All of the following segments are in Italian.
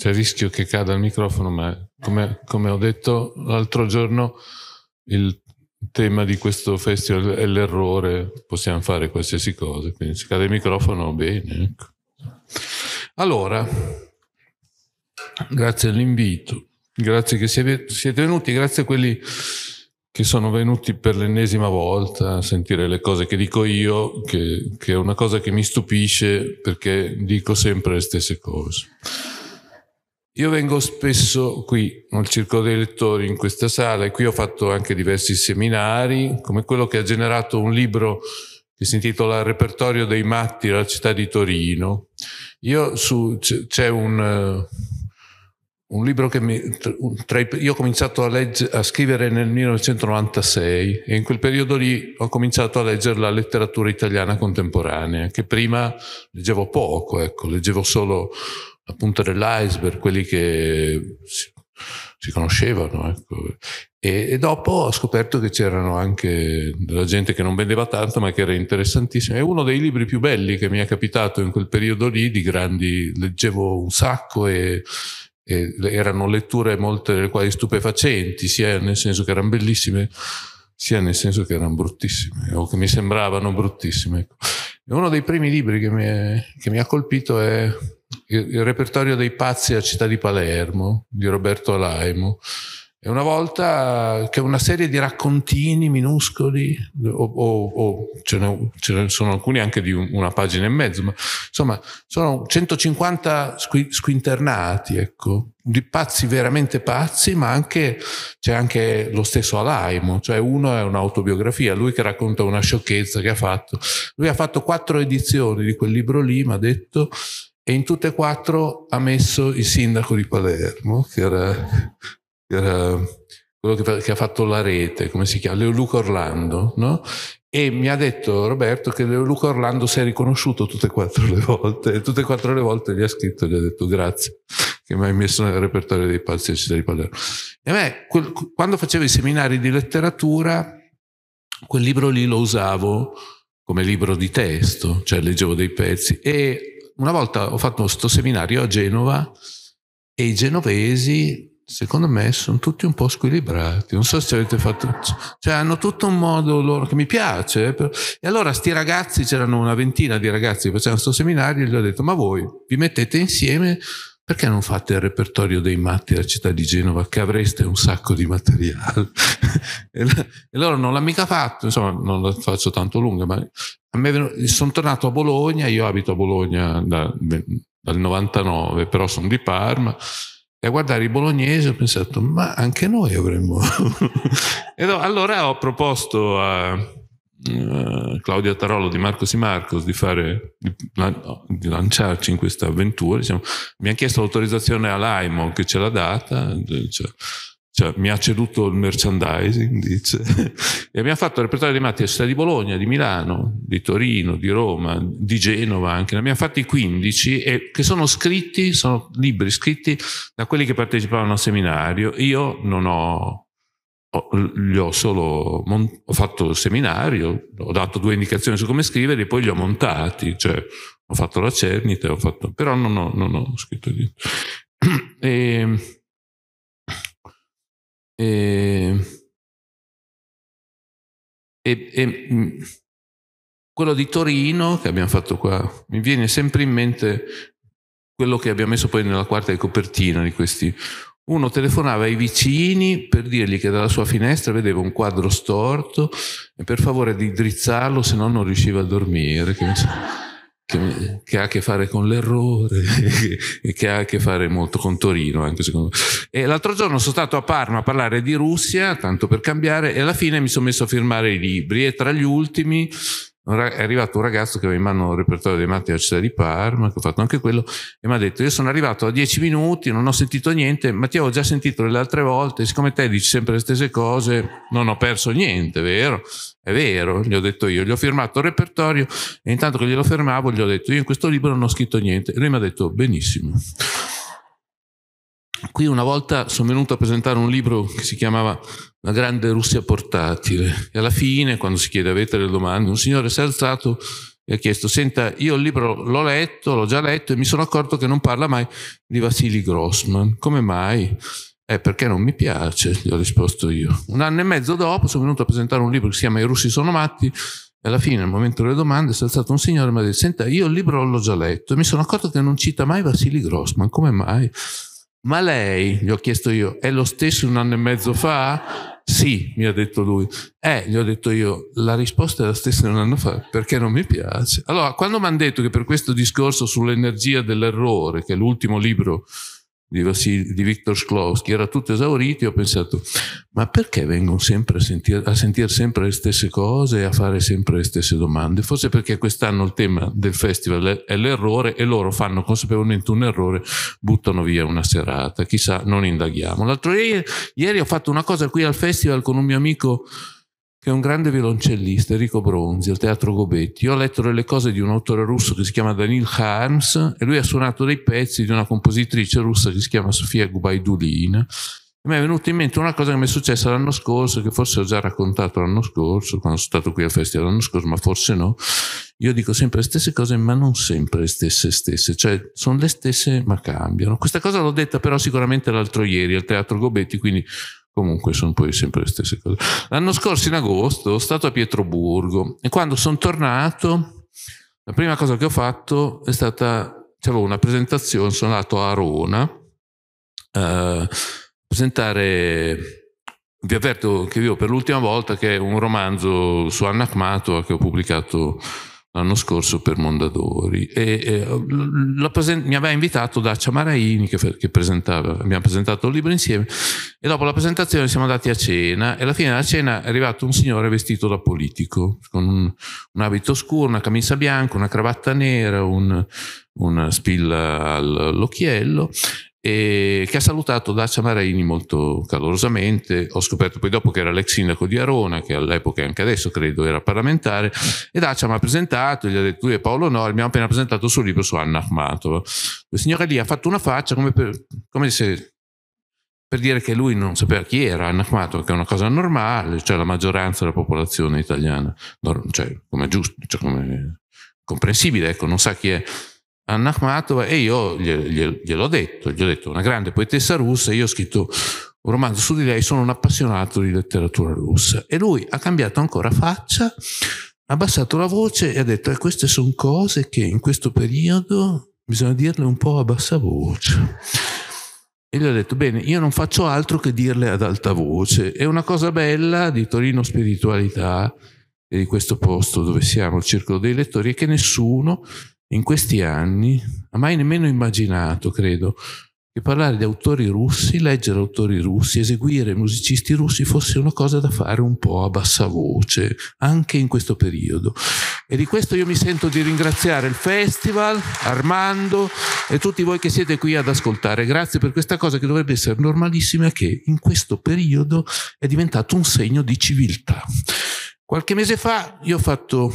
c'è il rischio che cada il microfono, ma come, come ho detto l'altro giorno, il tema di questo festival è l'errore, possiamo fare qualsiasi cosa, quindi se cade il microfono bene. Ecco. Allora, grazie all'invito, grazie che siete venuti, grazie a quelli che sono venuti per l'ennesima volta a sentire le cose che dico io, che, che è una cosa che mi stupisce perché dico sempre le stesse cose. Io vengo spesso qui, al Circolo dei Lettori, in questa sala, e qui ho fatto anche diversi seminari, come quello che ha generato un libro che si intitola Repertorio dei matti della città di Torino. Io su, c'è un, eh, un libro che mi, i, io ho cominciato a, legge, a, scrivere nel 1996 e in quel periodo lì ho cominciato a leggere la letteratura italiana contemporanea, che prima leggevo poco, ecco, leggevo solo la punta dell'iceberg, quelli che si, si conoscevano. Ecco. E, e, dopo ho scoperto che c'erano anche della gente che non vendeva tanto, ma che era interessantissima. È uno dei libri più belli che mi è capitato in quel periodo lì, di grandi, leggevo un sacco e, e erano letture molte delle quali stupefacenti, sia nel senso che erano bellissime, sia nel senso che erano bruttissime, o che mi sembravano bruttissime. Ecco. E uno dei primi libri che mi, è, che mi ha colpito è il, il repertorio dei pazzi a Città di Palermo di Roberto Laimo. E una volta che una serie di raccontini minuscoli, o, o, o ce, ne, ce, ne, sono alcuni anche di un, una pagina e mezzo, ma insomma sono 150 squi, squinternati, ecco, di pazzi veramente pazzi, ma anche c'è anche lo stesso Alaimo, cioè uno è un'autobiografia, lui che racconta una sciocchezza che ha fatto. Lui ha fatto quattro edizioni di quel libro lì, mi ha detto, e in tutte e quattro ha messo il sindaco di Palermo, che era, che era quello che, che, ha fatto la rete, come si chiama, Leoluca Orlando, no? E mi ha detto Roberto che Leoluca Orlando si è riconosciuto tutte e quattro le volte, e tutte e quattro le volte gli ha scritto e gli ha detto grazie che mi hai messo nel repertorio dei palazzi di Palermo. E a me, quel, quando facevo i seminari di letteratura, quel libro lì lo usavo come libro di testo, cioè leggevo dei pezzi e una volta ho fatto questo seminario a Genova e i genovesi, secondo me, sono tutti un po' squilibrati. Non so se avete fatto... Cioè, hanno tutto un modo loro che mi piace. Eh, e allora sti ragazzi, c'erano una ventina di ragazzi che facevano questo seminario, e gli ho detto, ma voi vi mettete insieme perché non fate il repertorio dei matti della città di Genova che avreste un sacco di materiale? e, loro non l'ha mica fatto, insomma non la faccio tanto lunga, ma venuto, sono tornato a Bologna, io abito a Bologna da, dal 99, però sono di Parma, e a guardare i bolognesi ho pensato, ma anche noi avremmo... e allora ho proposto a eh, Claudia Tarolo, di Marcos e Marcos di, fare, di, di lanciarci in questa avventura. Diciamo, mi ha chiesto l'autorizzazione all'AIMO che ce l'ha data, eh, cioè, cioè, mi ha ceduto il merchandising, dice. e ha fatto il repertorio dei matti a città di Bologna, di Milano, di Torino, di Roma, di Genova anche. Ne abbiamo fatti 15 e che sono scritti, sono libri scritti da quelli che partecipavano al seminario. Io non ho ho, gli ho solo mon- ho fatto seminario, ho dato due indicazioni su come scrivere e poi li ho montati, cioè ho fatto la cernita, ho fatto, però non ho, non ho scritto niente. e, e, e, e mm, quello di Torino che abbiamo fatto qua, mi viene sempre in mente quello che abbiamo messo poi nella quarta di copertina di questi uno telefonava ai vicini per dirgli che dalla sua finestra vedeva un quadro storto e per favore di drizzarlo, se no non riusciva a dormire, che, che, che ha a che fare con l'errore e che ha a che fare molto con Torino, anche secondo me. E l'altro giorno sono stato a Parma a parlare di Russia, tanto per cambiare, e alla fine mi sono messo a firmare i libri e tra gli ultimi è arrivato un ragazzo che aveva in mano il repertorio dei matti della città di Parma, che ho fatto anche quello, e mi ha detto, io sono arrivato a dieci minuti, non ho sentito niente, ma ti avevo già sentito le altre volte, siccome te dici sempre le stesse cose, non ho perso niente, vero? È vero, gli ho detto io, gli ho firmato il repertorio e intanto che glielo fermavo gli ho detto, io in questo libro non ho scritto niente. E lui mi ha detto, benissimo. Qui una volta sono venuto a presentare un libro che si chiamava La grande Russia portatile e alla fine, quando si chiede avete delle domande, un signore si è alzato e ha chiesto, senta, io il libro l'ho letto, l'ho già letto e mi sono accorto che non parla mai di Vasily Grossman. Come mai? Eh, perché non mi piace, gli ho risposto io. Un anno e mezzo dopo sono venuto a presentare un libro che si chiama I russi sono matti e alla fine, nel momento delle domande, si è alzato un signore e mi ha detto, senta, io il libro l'ho già letto e mi sono accorto che non cita mai Vasily Grossman. Come mai? Ma lei, gli ho chiesto io, è lo stesso un anno e mezzo fa? Sì, mi ha detto lui. Eh, gli ho detto io, la risposta è la stessa di un anno fa, perché non mi piace. Allora, quando mi hanno detto che per questo discorso sull'energia dell'errore, che è l'ultimo libro di, Vassil- di Victor Sklowski era tutto esaurito, e ho pensato, ma perché vengono sempre a sentire sentir sempre le stesse cose e a fare sempre le stesse domande? Forse perché quest'anno il tema del festival è l'errore e loro fanno consapevolmente un errore, buttano via una serata, chissà, non indaghiamo. L'altro ieri, ieri ho fatto una cosa qui al festival con un mio amico che è un grande violoncellista, Enrico Bronzi, al Teatro Gobetti. Io ho letto delle cose di un autore russo che si chiama Danil Harms e lui ha suonato dei pezzi di una compositrice russa che si chiama Sofia Gubaidulina. E mi è venuta in mente una cosa che mi è successa l'anno scorso, che forse ho già raccontato l'anno scorso, quando sono stato qui al festival l'anno scorso, ma forse no. Io dico sempre le stesse cose, ma non sempre le stesse stesse, cioè sono le stesse ma cambiano. Questa cosa l'ho detta però sicuramente l'altro ieri al Teatro Gobetti, quindi Comunque sono poi sempre le stesse cose. L'anno scorso in agosto sono stato a Pietroburgo e quando sono tornato la prima cosa che ho fatto è stata, c'avevo una presentazione, sono andato a Arona a eh, presentare, vi avverto che vivo per l'ultima volta, che è un romanzo su Anna Akhmatova che ho pubblicato l'anno scorso per Mondadori e, e presen- mi aveva invitato Dacia Maraini che, che, presentava, abbiamo presentato il libro insieme e dopo la presentazione siamo andati a cena e alla fine della cena è arrivato un signore vestito da politico con un, un abito scuro, una camicia bianca, una cravatta nera, un, una spilla all'occhiello e che ha salutato Dacia Marini molto calorosamente. Ho scoperto poi dopo che era l'ex sindaco di Arona, che all'epoca e anche adesso credo era parlamentare, e Dacia mi ha presentato, gli ha detto tu e Paolo Nori, mi hanno appena presentato il suo libro su Anna Ahmatova. Il signore lì ha fatto una faccia come, per, come se per dire che lui non sapeva chi era Anna Ahmatova, che è una cosa normale, cioè la maggioranza della popolazione italiana, cioè come è giusto, cioè come comprensibile, ecco, non sa chi è. Anna Akhmatova e io gliel'ho detto, gli ho detto una grande poetessa russa, io ho scritto un romanzo su di lei, sono un appassionato di letteratura russa. E lui ha cambiato ancora faccia, ha abbassato la voce e ha detto, eh, queste sono cose che in questo periodo bisogna dirle un po' a bassa voce. E gli ho detto, bene, io non faccio altro che dirle ad alta voce. È una cosa bella di Torino Spiritualità e di questo posto dove siamo, il Circolo dei Lettori, è che nessuno in questi anni ha mai nemmeno immaginato, credo, che parlare di autori russi, leggere autori russi, eseguire musicisti russi fosse una cosa da fare un po' a bassa voce, anche in questo periodo. E di questo io mi sento di ringraziare il festival, Armando e tutti voi che siete qui ad ascoltare. Grazie per questa cosa che dovrebbe essere normalissima che in questo periodo è diventato un segno di civiltà. Qualche mese fa io ho fatto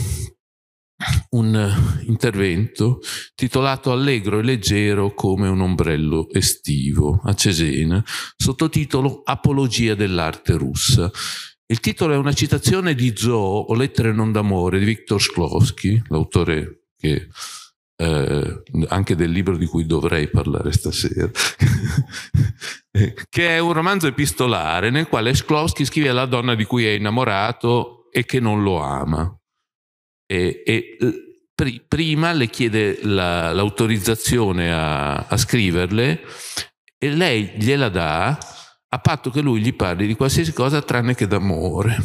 un eh, intervento titolato Allegro e leggero come un ombrello estivo a Cesena, sottotitolo Apologia dell'arte russa. Il titolo è una citazione di Zoo o Lettere non d'amore di Viktor Shklovsky, l'autore che eh, anche del libro di cui dovrei parlare stasera, eh, che è un romanzo epistolare nel quale Shklovsky scrive alla donna di cui è innamorato e che non lo ama e, e pr- prima le chiede la, l'autorizzazione a, a scriverle e lei gliela dà a patto che lui gli parli di qualsiasi cosa tranne che d'amore.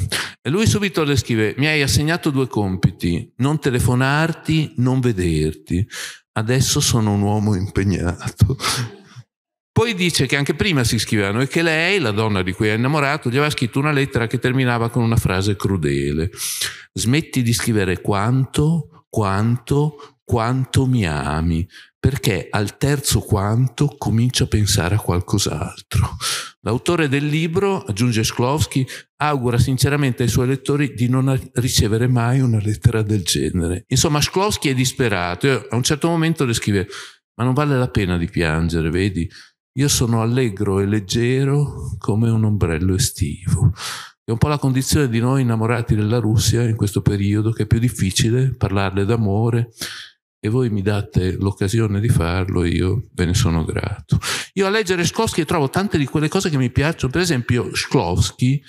E lui subito le scrive, mi hai assegnato due compiti, non telefonarti, non vederti. Adesso sono un uomo impegnato. Poi dice che anche prima si scrivevano e che lei, la donna di cui è innamorato, gli aveva scritto una lettera che terminava con una frase crudele. Smetti di scrivere quanto, quanto, quanto mi ami, perché al terzo quanto comincio a pensare a qualcos'altro. L'autore del libro, aggiunge Sklowski, augura sinceramente ai suoi lettori di non ricevere mai una lettera del genere. Insomma, Sklowski è disperato. e A un certo momento le scrive, ma non vale la pena di piangere, vedi? Io sono allegro e leggero come un ombrello estivo. È un po' la condizione di noi innamorati della Russia in questo periodo che è più difficile parlarle d'amore e voi mi date l'occasione di farlo, io ve ne sono grato. Io a leggere Sklowski trovo tante di quelle cose che mi piacciono, per esempio Sklowski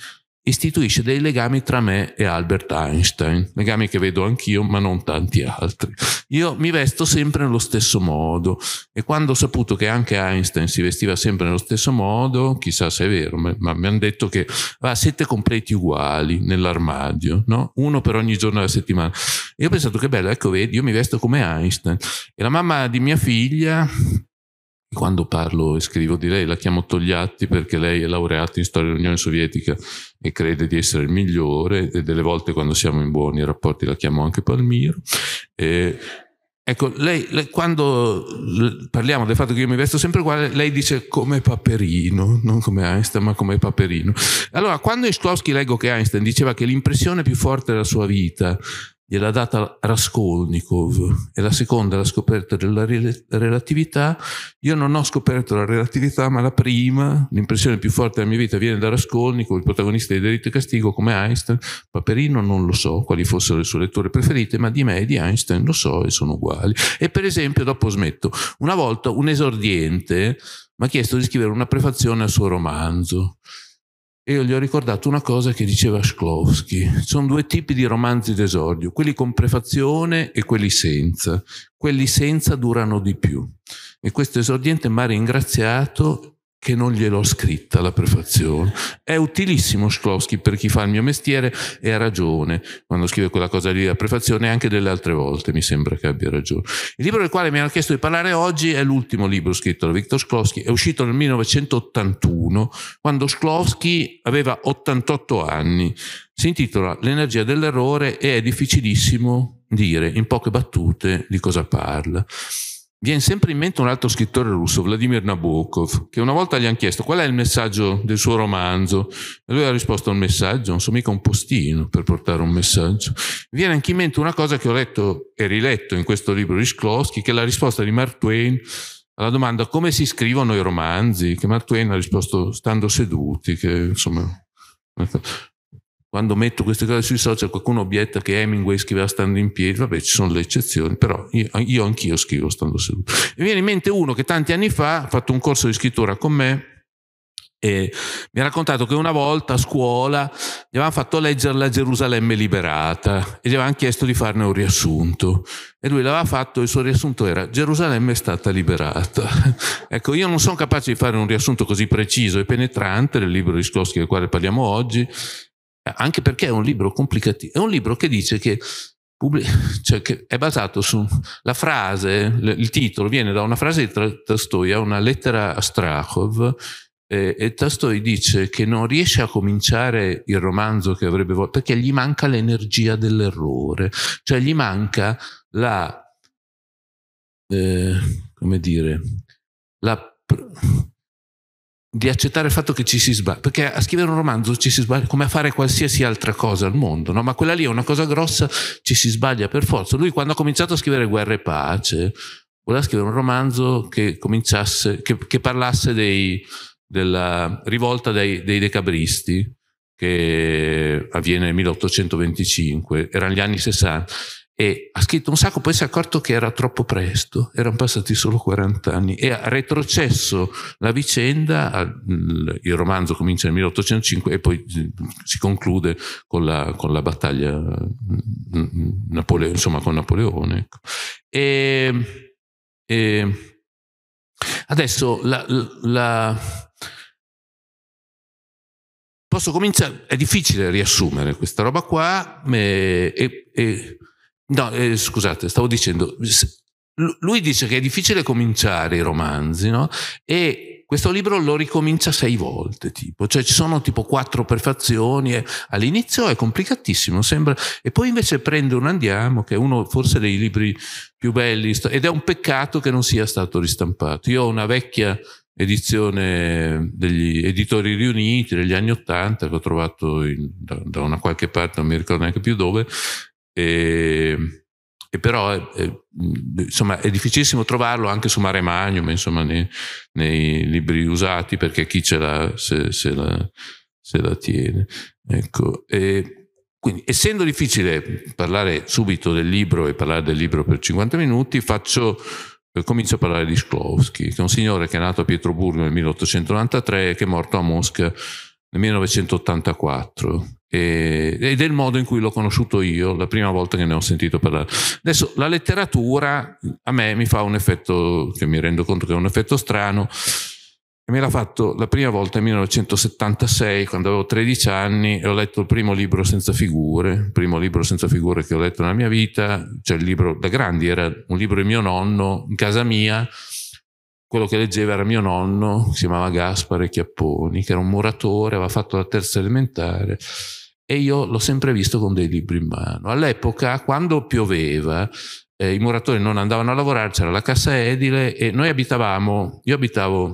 istituisce dei legami tra me e Albert Einstein, legami che vedo anch'io, ma non tanti altri. Io mi vesto sempre nello stesso modo e quando ho saputo che anche Einstein si vestiva sempre nello stesso modo, chissà se è vero, ma mi hanno detto che ah, siete completi uguali nell'armadio, no? uno per ogni giorno della settimana. E ho pensato che bello, ecco vedi, io mi vesto come Einstein. E la mamma di mia figlia quando parlo e scrivo di lei, la chiamo Togliatti perché lei è laureata in storia dell'Unione Sovietica e crede di essere il migliore e delle volte quando siamo in buoni rapporti la chiamo anche Palmiro. E, ecco, lei, lei, quando parliamo del fatto che io mi vesto sempre uguale, lei dice come Paperino, non come Einstein ma come Paperino. Allora, quando in Sklowski leggo che Einstein diceva che l'impressione più forte della sua vita gliel'ha data Raskolnikov e la seconda è la scoperta della rel- relatività. Io non ho scoperto la relatività, ma la prima, l'impressione più forte della mia vita viene da Raskolnikov, il protagonista di Diritto e Castigo, come Einstein. Paperino non lo so quali fossero le sue letture preferite, ma di me e di Einstein lo so e sono uguali. E per esempio, dopo smetto, una volta un esordiente mi ha chiesto di scrivere una prefazione al suo romanzo. E io gli ho ricordato una cosa che diceva Shklovsky. Sono due tipi di romanzi d'esordio, quelli con prefazione e quelli senza. Quelli senza durano di più. E questo esordiente mi ha ringraziato che non gliel'ho scritta la prefazione. È utilissimo Shklovsky per chi fa il mio mestiere e ha ragione quando scrive quella cosa lì, la prefazione, e anche delle altre volte mi sembra che abbia ragione. Il libro del quale mi hanno chiesto di parlare oggi è l'ultimo libro scritto da Viktor Shklovsky, è uscito nel 1981, quando Shklovsky aveva 88 anni. Si intitola L'energia dell'errore e è difficilissimo dire in poche battute di cosa parla viene sempre in mente un altro scrittore russo, Vladimir Nabokov, che una volta gli hanno chiesto qual è il messaggio del suo romanzo. E lui ha risposto un messaggio, non so mica un postino per portare un messaggio. Viene anche in mente una cosa che ho letto e riletto in questo libro di Shklowski, che è la risposta di Mark Twain alla domanda come si scrivono i romanzi, che Mark Twain ha risposto stando seduti, che insomma quando metto queste cose sui social qualcuno obietta che Hemingway scriveva stando in piedi, vabbè ci sono le eccezioni, però io, io anch'io scrivo stando seduto. Mi viene in mente uno che tanti anni fa ha fatto un corso di scrittura con me e mi ha raccontato che una volta a scuola gli avevano fatto leggere la Gerusalemme liberata e gli avevano chiesto di farne un riassunto e lui l'aveva fatto e il suo riassunto era Gerusalemme è stata liberata ecco io non sono capace di fare un riassunto così preciso e penetrante del libro di Sklosky del quale parliamo oggi eh, anche perché è un libro complicativo, è un libro che dice che, cioè che è basato su la frase, il titolo viene da una frase di Tolstoi, una lettera a Strachov, eh, e Tolstoi dice che non riesce a cominciare il romanzo che avrebbe voluto, perché gli manca l'energia dell'errore, cioè gli manca la, eh, come dire, la di accettare il fatto che ci si sbaglia, perché a scrivere un romanzo ci si sbaglia come a fare qualsiasi altra cosa al mondo, no? ma quella lì è una cosa grossa, ci si sbaglia per forza. Lui quando ha cominciato a scrivere Guerra e Pace, voleva scrivere un romanzo che, cominciasse, che, che parlasse dei, della rivolta dei, dei decabristi che avviene nel 1825, erano gli anni 60 e ha scritto un sacco, poi si è accorto che era troppo presto, erano passati solo 40 anni e ha retrocesso la vicenda, mm, il romanzo comincia nel 1805 e poi mm, si conclude con la, con la battaglia mm, Napole- insomma con Napoleone. Ecco. E, e adesso la, la Posso cominciare? È difficile riassumere questa roba qua, eh, e, e No, eh, scusate, stavo dicendo, lui dice che è difficile cominciare i romanzi, no? E questo libro lo ricomincia sei volte, tipo, cioè ci sono tipo quattro prefazioni, all'inizio è complicatissimo, sembra, e poi invece prende un Andiamo, che è uno forse dei libri più belli, ed è un peccato che non sia stato ristampato. Io ho una vecchia edizione degli editori riuniti degli anni Ottanta che ho trovato in, da, da, una qualche parte, non mi ricordo neanche più dove, e, ehm, e però è, eh, è, eh, insomma, è difficilissimo trovarlo anche su Mare Magnum, insomma, nei, nei libri usati, perché chi ce l'ha se, se, la, se la, tiene. Ecco. E, quindi, essendo difficile parlare subito del libro e parlare del libro per 50 minuti, faccio eh, comincio a parlare di Sklowski, che è un signore che è nato a Pietroburgo nel 1893 e che è morto a Mosca nel 1984 e eh, del modo in cui l'ho conosciuto io la prima volta che ne ho sentito parlare. Adesso la letteratura a me mi fa un effetto che mi rendo conto che è un effetto strano. Me l'ha fatto la prima volta nel 1976, quando avevo 13 anni, e ho letto il primo libro senza figure, il primo libro senza figure che ho letto nella mia vita, cioè il libro da grandi, era un libro di mio nonno in casa mia, quello che leggeva era mio nonno, si chiamava Gaspare Chiapponi, che era un muratore, aveva fatto la terza elementare, e io l'ho sempre visto con dei libri in mano. All'epoca, quando pioveva, eh, i muratori non andavano a lavorare, c'era la cassa edile e noi abitavamo, io abitavo,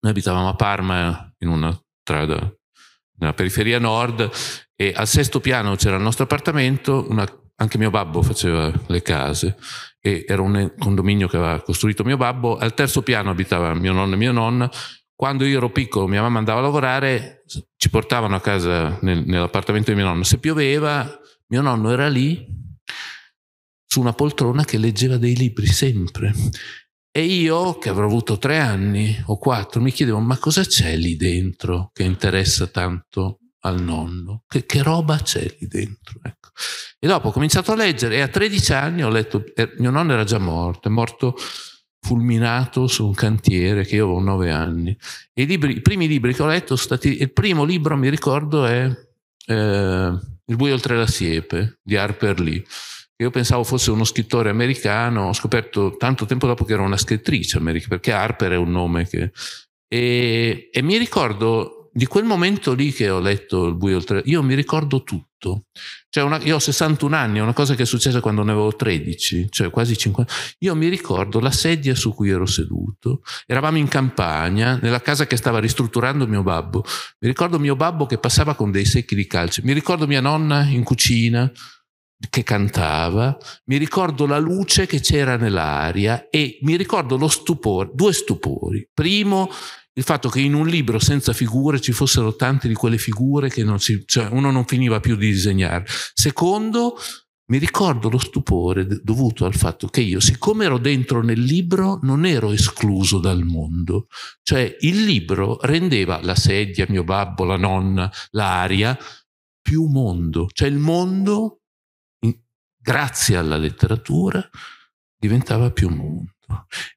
noi abitavamo a Parma in una strada nella periferia nord e al sesto piano c'era il nostro appartamento, una, anche mio babbo faceva le case e era un condominio che aveva costruito mio babbo, al terzo piano abitava mio nonno e mia nonna quando io ero piccolo, mia mamma andava a lavorare, ci portavano a casa nel, nell'appartamento di mio nonno. Se pioveva, mio nonno era lì su una poltrona che leggeva dei libri sempre. E io, che avrò avuto tre anni o quattro, mi chiedevo, ma cosa c'è lì dentro che interessa tanto al nonno? Che, che roba c'è lì dentro? Ecco. E dopo ho cominciato a leggere e a 13 anni ho letto, eh, mio nonno era già morto, è morto fulminato su un cantiere che io avevo nove anni. I, libri, i primi libri che ho letto sono stati... Il primo libro, mi ricordo, è eh, Il buio oltre la siepe di Harper Lee. Io pensavo fosse uno scrittore americano, ho scoperto tanto tempo dopo che era una scrittrice americana, perché Harper è un nome che... E, e mi ricordo di quel momento lì che ho letto Il buio oltre, io mi ricordo tutto. Cioè una, io ho 61 anni, è una cosa che è successa quando ne avevo 13, cioè quasi 50. Io mi ricordo la sedia su cui ero seduto, eravamo in campagna, nella casa che stava ristrutturando mio babbo. Mi ricordo mio babbo che passava con dei secchi di calcio. mi ricordo mia nonna in cucina che cantava, mi ricordo la luce che c'era nell'aria e mi ricordo lo stupore, due stupori. Primo, il fatto che in un libro senza figure ci fossero tante di quelle figure che non si, cioè uno non finiva più di disegnare. Secondo, mi ricordo lo stupore dovuto al fatto che io, siccome ero dentro nel libro, non ero escluso dal mondo. Cioè il libro rendeva la sedia, mio babbo, la nonna, l'aria, più mondo. Cioè il mondo, grazie alla letteratura, diventava più mondo.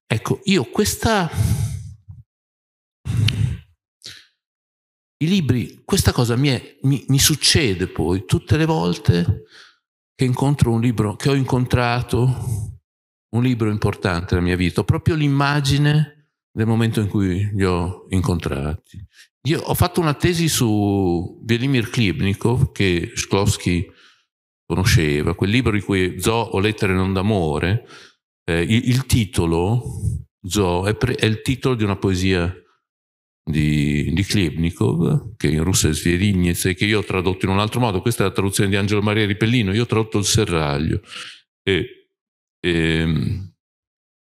Ecco, io questa i libri, questa cosa mi, è, mi, mi succede poi tutte le volte che incontro un libro, che ho incontrato un libro importante nella mia vita, ho proprio l'immagine del momento in cui li ho incontrati. Io ho fatto una tesi su Vladimir Klibnikov, che Shklovsky conosceva, quel libro di cui Zo o lettere non d'amore, eh, il, il, titolo Zo è, è, il titolo di una poesia di, di Klebnikov, che in russo è Svierignez e che io ho tradotto in un altro modo, questa è la traduzione di Angelo Maria Ripellino, io ho tradotto il serraglio, e, e, ehm,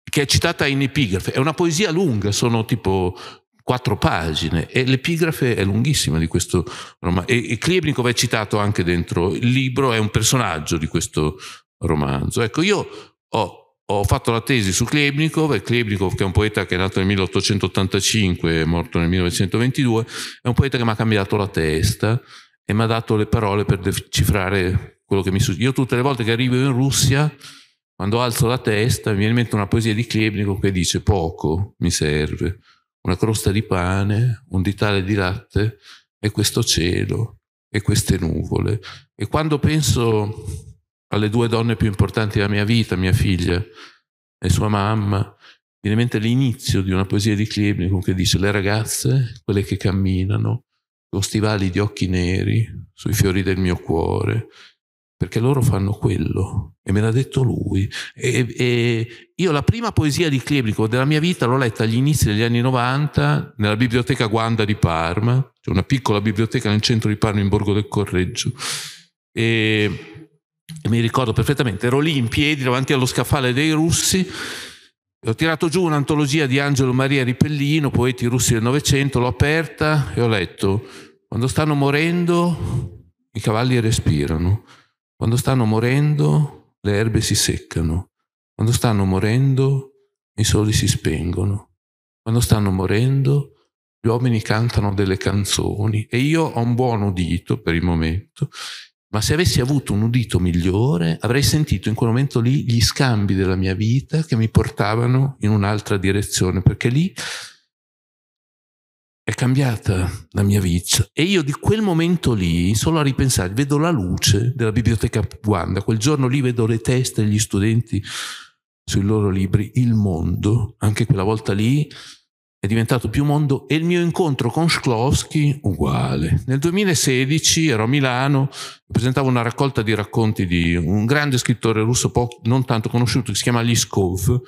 che è citata in epigrafe, è una poesia lunga, sono tipo quattro pagine e l'epigrafe è lunghissima di questo romanzo e, e Klebnikov è citato anche dentro il libro, è un personaggio di questo romanzo. Ecco, io ho ho fatto la tesi su Klebnikov e Klebnikov che è un poeta che è nato nel 1885 e morto nel 1922, è un poeta che mi ha cambiato la testa e mi ha dato le parole per decifrare quello che mi succede. Io tutte le volte che arrivo in Russia, quando alzo la testa, mi viene in mente una poesia di Klebnikov che dice poco mi serve, una crosta di pane, un ditale di latte e questo cielo e queste nuvole. E quando penso alle due donne più importanti della mia vita, mia figlia e sua mamma, viene in mente l'inizio di una poesia di Klebnikov che dice le ragazze, quelle che camminano, con stivali di occhi neri sui fiori del mio cuore, perché loro fanno quello e me l'ha detto lui. E, e io la prima poesia di Klebnikov della mia vita l'ho letta agli inizi degli anni 90 nella biblioteca Guanda di Parma, c'è cioè una piccola biblioteca nel centro di Parma in Borgo del Correggio. E mi ricordo perfettamente, ero lì in piedi davanti allo scaffale dei russi, ho tirato giù un'antologia di Angelo Maria Ripellino, poeti russi del Novecento, l'ho aperta e ho letto, quando stanno morendo i cavalli respirano, quando stanno morendo le erbe si seccano, quando stanno morendo i soli si spengono, quando stanno morendo gli uomini cantano delle canzoni e io ho un buon udito per il momento ma se avessi avuto un udito migliore avrei sentito in quel momento lì gli scambi della mia vita che mi portavano in un'altra direzione, perché lì è cambiata la mia vita e io di quel momento lì, solo a ripensare, vedo la luce della biblioteca Wanda, quel giorno lì vedo le teste degli studenti sui loro libri, il mondo, anche quella volta lì è diventato più mondo e il mio incontro con Shklovsky uguale. Nel 2016 ero a Milano, presentavo una raccolta di racconti di un grande scrittore russo non tanto conosciuto che si chiama Liskov,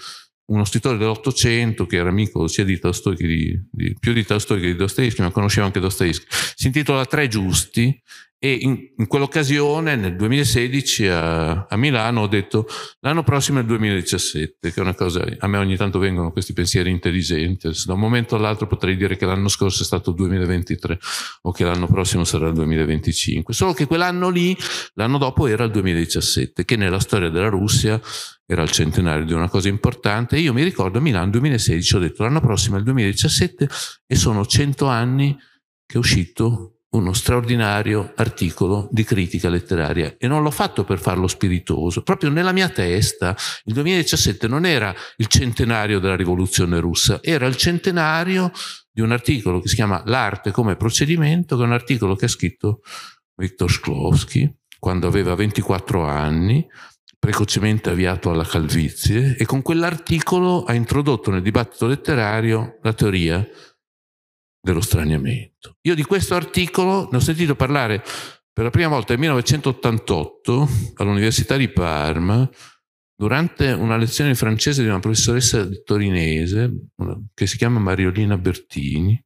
uno scrittore dell'Ottocento che era amico sia di Tolstoi che di, di più di Tolstoi che di Dostoevsky, ma conosceva anche Dostoevsky. Si intitola Tre giusti e in, in quell'occasione, nel 2016 a, a, Milano, ho detto l'anno prossimo è il 2017, che è una cosa, a me ogni tanto vengono questi pensieri intelligenti, da un momento all'altro potrei dire che l'anno scorso è stato il 2023 o che l'anno prossimo sarà il 2025, solo che quell'anno lì, l'anno dopo era il 2017, che nella storia della Russia era il centenario di una cosa importante io mi ricordo a Milano 2016 ho detto l'anno prossimo è il 2017 e sono 100 anni che è uscito uno straordinario articolo di critica letteraria e non l'ho fatto per farlo spiritoso, proprio nella mia testa il 2017 non era il centenario della rivoluzione russa, era il centenario di un articolo che si chiama L'arte come procedimento, che è un articolo che ha scritto Viktor Shklovsky quando aveva 24 anni, precocemente avviato alla calvizie, e con quell'articolo ha introdotto nel dibattito letterario la teoria dello straniamento. Io di questo articolo ne ho sentito parlare per la prima volta nel 1988 all'Università di Parma durante una lezione in francese di una professoressa torinese che si chiama Mariolina Bertini.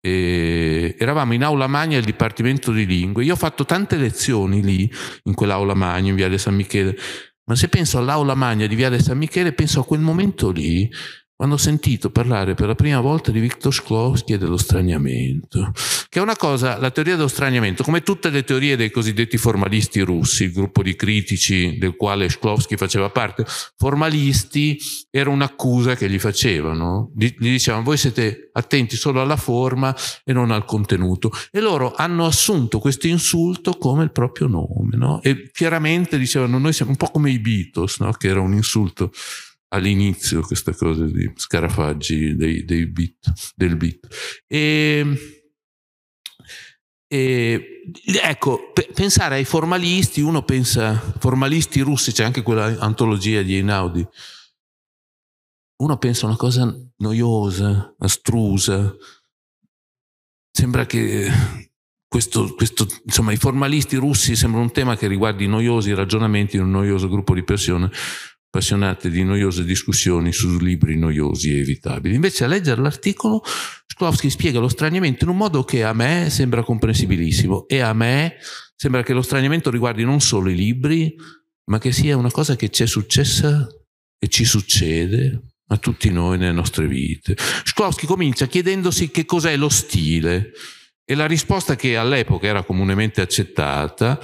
eravamo in aula magna del Dipartimento di Lingue. Io ho fatto tante lezioni lì, in quell'aula magna, in Viale San Michele, ma se penso all'aula magna di Viale San Michele, penso a quel momento lì quando ho sentito parlare per la prima volta di Viktor Sklowski e dello straniamento, che è una cosa, la teoria dello straniamento, come tutte le teorie dei cosiddetti formalisti russi, il gruppo di critici del quale Sklowski faceva parte, formalisti era un'accusa che gli facevano, gli, dicevano voi siete attenti solo alla forma e non al contenuto e loro hanno assunto questo insulto come il proprio nome no? e chiaramente dicevano noi siamo un po' come i Beatles, no? che era un insulto all'inizio questa cosa di scarafaggi dei, dei beat, del beat. E, ehm, e, ecco, pe- pensare ai formalisti, uno pensa, formalisti russi, c'è anche quella antologia di Einaudi, uno pensa una cosa noiosa, astrusa, sembra che questo, questo, insomma, i formalisti russi sembra un tema che riguardi noiosi ragionamenti in un noioso gruppo di persone, appassionate di noiose discussioni su libri noiosi e evitabili. Invece a leggere l'articolo Sklowski spiega lo straniamento in un modo che a me sembra comprensibilissimo e a me sembra che lo straniamento riguardi non solo i libri, ma che sia una cosa che ci è successa e ci succede a tutti noi nelle nostre vite. Sklowski comincia chiedendosi che cos'è lo stile e la risposta che all'epoca era comunemente accettata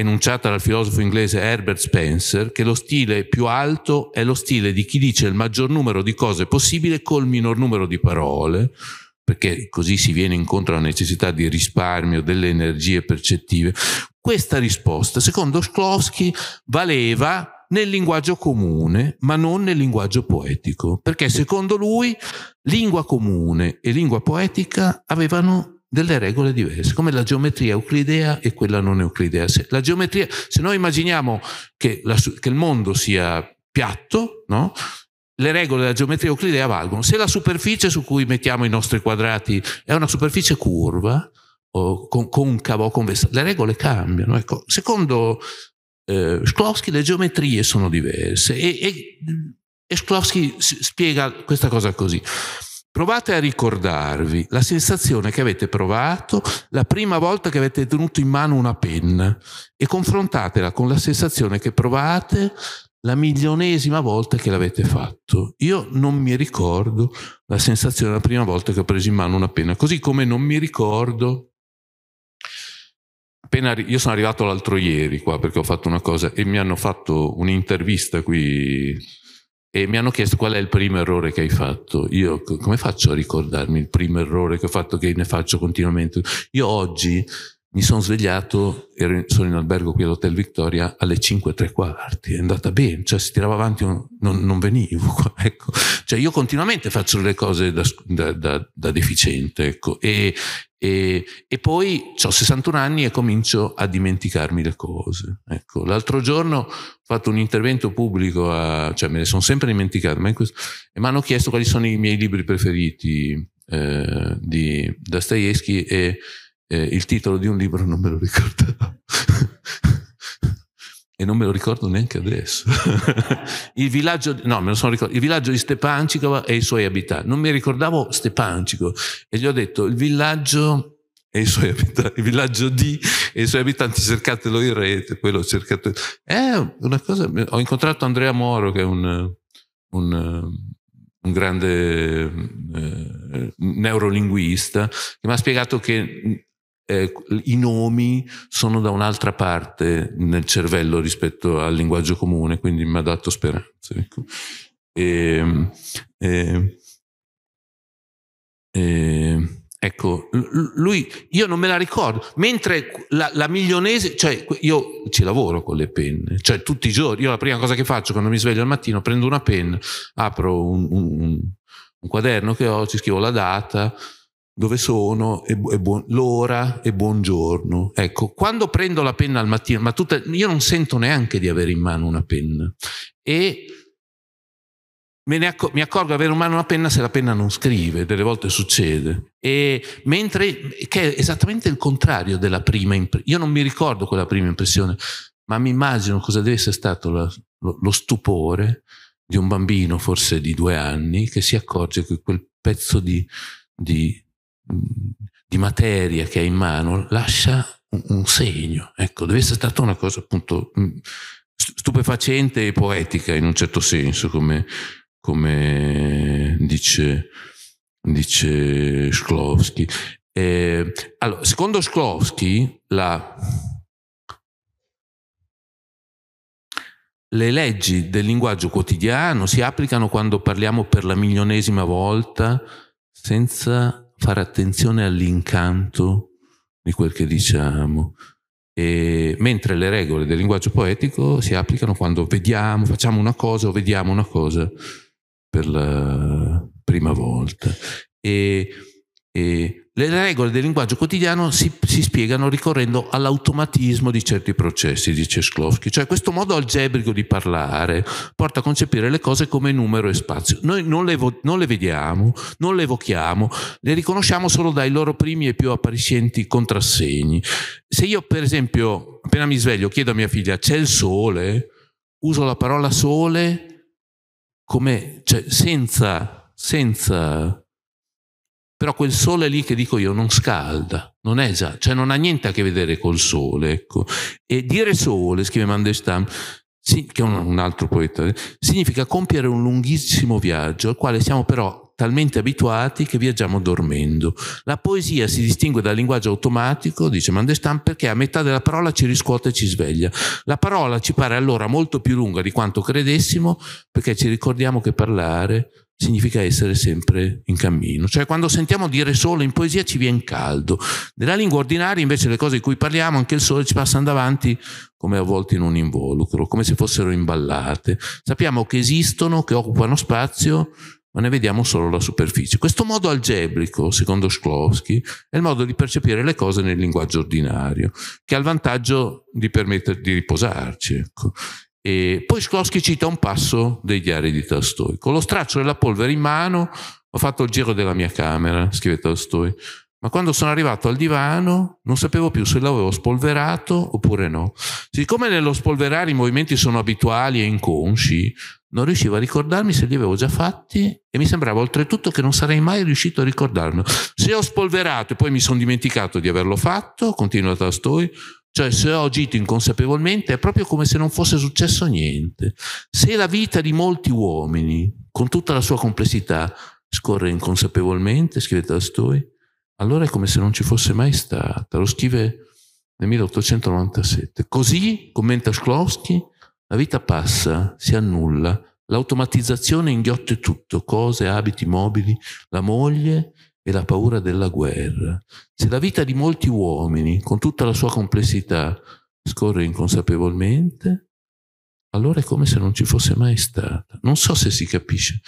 enunciata dal filosofo inglese Herbert Spencer, che lo stile più alto è lo stile di chi dice il maggior numero di cose possibile col minor numero di parole, perché così si viene incontro alla necessità di risparmio delle energie percettive. Questa risposta, secondo Shklovsky, valeva nel linguaggio comune, ma non nel linguaggio poetico, perché secondo lui lingua comune e lingua poetica avevano delle regole diverse, come la geometria euclidea e quella non euclidea. Se, la geometria, se noi immaginiamo che, la, che il mondo sia piatto, no? le regole della geometria euclidea valgono. Se la superficie su cui mettiamo i nostri quadrati è una superficie curva, o con, concava o convessa, le regole cambiano. Ecco, secondo eh, Shklovsky le geometrie sono diverse e, e, e Shklovsky spiega questa cosa così. Provate a ricordarvi la sensazione che avete provato la prima volta che avete tenuto in mano una penna e confrontatela con la sensazione che provate la milionesima volta che l'avete fatto. Io non mi ricordo la sensazione la prima volta che ho preso in mano una penna, così come non mi ricordo appena io sono arrivato l'altro ieri qua perché ho fatto una cosa e mi hanno fatto un'intervista qui e mi hanno chiesto qual è il primo errore che hai fatto. Io come faccio a ricordarmi il primo errore che ho fatto, che ne faccio continuamente? Io oggi mi sono svegliato, ero, sono in albergo qui all'Hotel Victoria alle 5 e tre quarti, è andata bene, cioè si tirava avanti, non, non venivo. Ecco. Cioè io continuamente faccio le cose da, da, da, da deficiente ecco. e, e, e, poi ho 61 anni e comincio a dimenticarmi le cose. Ecco, l'altro giorno ho fatto un intervento pubblico, a, cioè me ne sono sempre dimenticato, ma in questo, e mi hanno chiesto quali sono i miei libri preferiti eh, di Dostoevsky e eh, il titolo di un libro non me lo ricordavo e non me lo ricordo neanche adesso. il, villaggio, no, ricordo, il villaggio, di Stepancico e i suoi abitanti. Non mi ricordavo Stepancico e gli ho detto il villaggio e i suoi abitanti, il villaggio di e i suoi abitanti, cercatelo in rete, quello l'ho cercato. È una cosa, ho incontrato Andrea Moro che è un, un un grande eh, neurolinguista, che mi ha spiegato che eh, i nomi sono da un'altra parte nel cervello rispetto al linguaggio comune, quindi mi ha dato speranza. Ecco. E, e, e, ecco, lui, io non me la ricordo, mentre la, la, milionese, cioè io ci lavoro con le penne, cioè tutti i giorni, io la prima cosa che faccio quando mi sveglio al mattino, prendo una penna, apro un, un, un quaderno che ho, ci scrivo la data, dove sono, e, e buon, l'ora e buongiorno. Ecco, quando prendo la penna al mattino, ma tutta, io non sento neanche di avere in mano una penna e accor- mi accorgo di avere in mano una penna se la penna non scrive, delle volte succede. E mentre, che è esattamente il contrario della prima impressione, io non mi ricordo quella prima impressione, ma mi immagino cosa deve essere stato la, lo, lo stupore di un bambino, forse di due anni, che si accorge che quel pezzo di, di di materia che hai in mano lascia un, un segno. Ecco, deve essere stata una cosa appunto mm, stupefacente e poetica in un certo senso, come, come dice, dice Shklovsky. Eh, allora, secondo Shklovsky, la, le leggi del linguaggio quotidiano si applicano quando parliamo per la milionesima volta senza fare attenzione all'incanto di quel che diciamo. E, mentre le regole del linguaggio poetico si applicano quando vediamo, facciamo una cosa o vediamo una cosa per la prima volta. E, e le regole del linguaggio quotidiano si, si spiegano ricorrendo all'automatismo di certi processi, dice Sklowski. Cioè questo modo algebrico di parlare porta a concepire le cose come numero e spazio. Noi non le, non le vediamo, non le evochiamo, le riconosciamo solo dai loro primi e più appariscenti contrassegni. Se io per esempio appena mi sveglio chiedo a mia figlia c'è il sole, uso la parola sole come, cioè, senza, senza però quel sole lì che dico io non scalda, non è già, cioè non ha niente a che vedere col sole. Ecco. E dire sole, scrive Mandelstam, che è un, altro poeta, eh, significa compiere un lunghissimo viaggio al quale siamo però talmente abituati che viaggiamo dormendo. La poesia si distingue dal linguaggio automatico, dice Mandestam, perché a metà della parola ci riscuote e ci sveglia. La parola ci pare allora molto più lunga di quanto credessimo perché ci ricordiamo che parlare significa essere sempre in cammino. Cioè quando sentiamo dire solo in poesia ci viene caldo. Nella lingua ordinaria invece le cose di cui parliamo, anche il sole ci passano davanti come avvolte in un involucro, come se fossero imballate. Sappiamo che esistono, che occupano spazio, ma ne vediamo solo la superficie. Questo modo algebrico, secondo Shklovsky, è il modo di percepire le cose nel linguaggio ordinario, che ha il vantaggio di permettere di riposarci. Ecco. E poi Shklovsky cita un passo dei diari di Tolstoi. Con lo straccio della polvere in mano ho fatto il giro della mia camera, scrive Tolstoi, ma quando sono arrivato al divano non sapevo più se l'avevo spolverato oppure no. Siccome nello spolverare i movimenti sono abituali e inconsci, non riuscivo a ricordarmi se li avevo già fatti e mi sembrava oltretutto che non sarei mai riuscito a ricordarmelo. Se ho spolverato e poi mi sono dimenticato di averlo fatto, continua Tolstoi, cioè se ho agito inconsapevolmente è proprio come se non fosse successo niente. Se la vita di molti uomini, con tutta la sua complessità, scorre inconsapevolmente, scrive Tolstoi, allora è come se non ci fosse mai stata. Lo scrive nel 1897. Così, commenta Sklowski, la vita passa, si annulla, l'automatizzazione inghiotte tutto, cose, abiti, mobili, la moglie e la paura della guerra. Se la vita di molti uomini, con tutta la sua complessità, scorre inconsapevolmente, allora è come se non ci fosse mai stata. Non so se si capisce.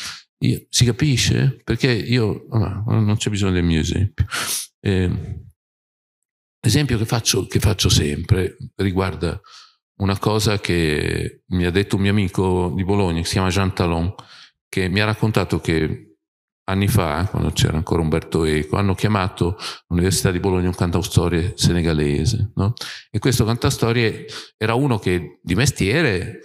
Io, si capisce? Perché io... Ah, non c'è bisogno del mio ehm, esempio. Eh, l'esempio che faccio, che faccio sempre riguarda una cosa che mi ha detto un mio amico di Bologna, che si chiama Jean Talon, che mi ha raccontato che anni fa, quando c'era ancora Umberto Eco, hanno chiamato l'Università di Bologna un cantaustorie senegalese. No? E questo cantaustorie era uno che di mestiere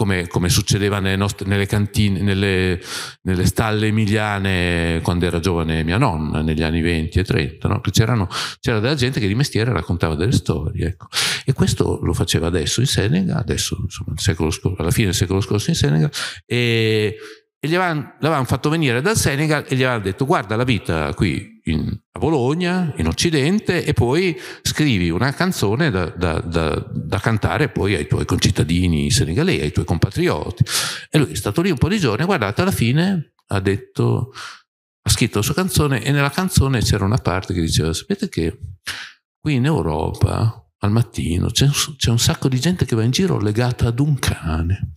come, come succedeva nelle, nostre, nelle cantine, nelle, nelle, stalle emiliane quando era giovane mia nonna negli anni 20 e 30, no? c'era della gente che di mestiere raccontava delle storie. Ecco. E questo lo faceva adesso in Senegal, adesso insomma, scorso, alla fine del secolo scorso in Senegal, e e gli l'avevano fatto venire dal Senegal e gli avevano detto guarda la vita qui in, a Bologna, in Occidente, e poi scrivi una canzone da, da, da, da, cantare poi ai tuoi concittadini senegalesi, ai tuoi compatrioti. E lui è stato lì un po' di giorni, guardate, alla fine ha detto, ha scritto la sua canzone e nella canzone c'era una parte che diceva, sapete che qui in Europa al mattino c'è un, c'è un sacco di gente che va in giro legata ad un cane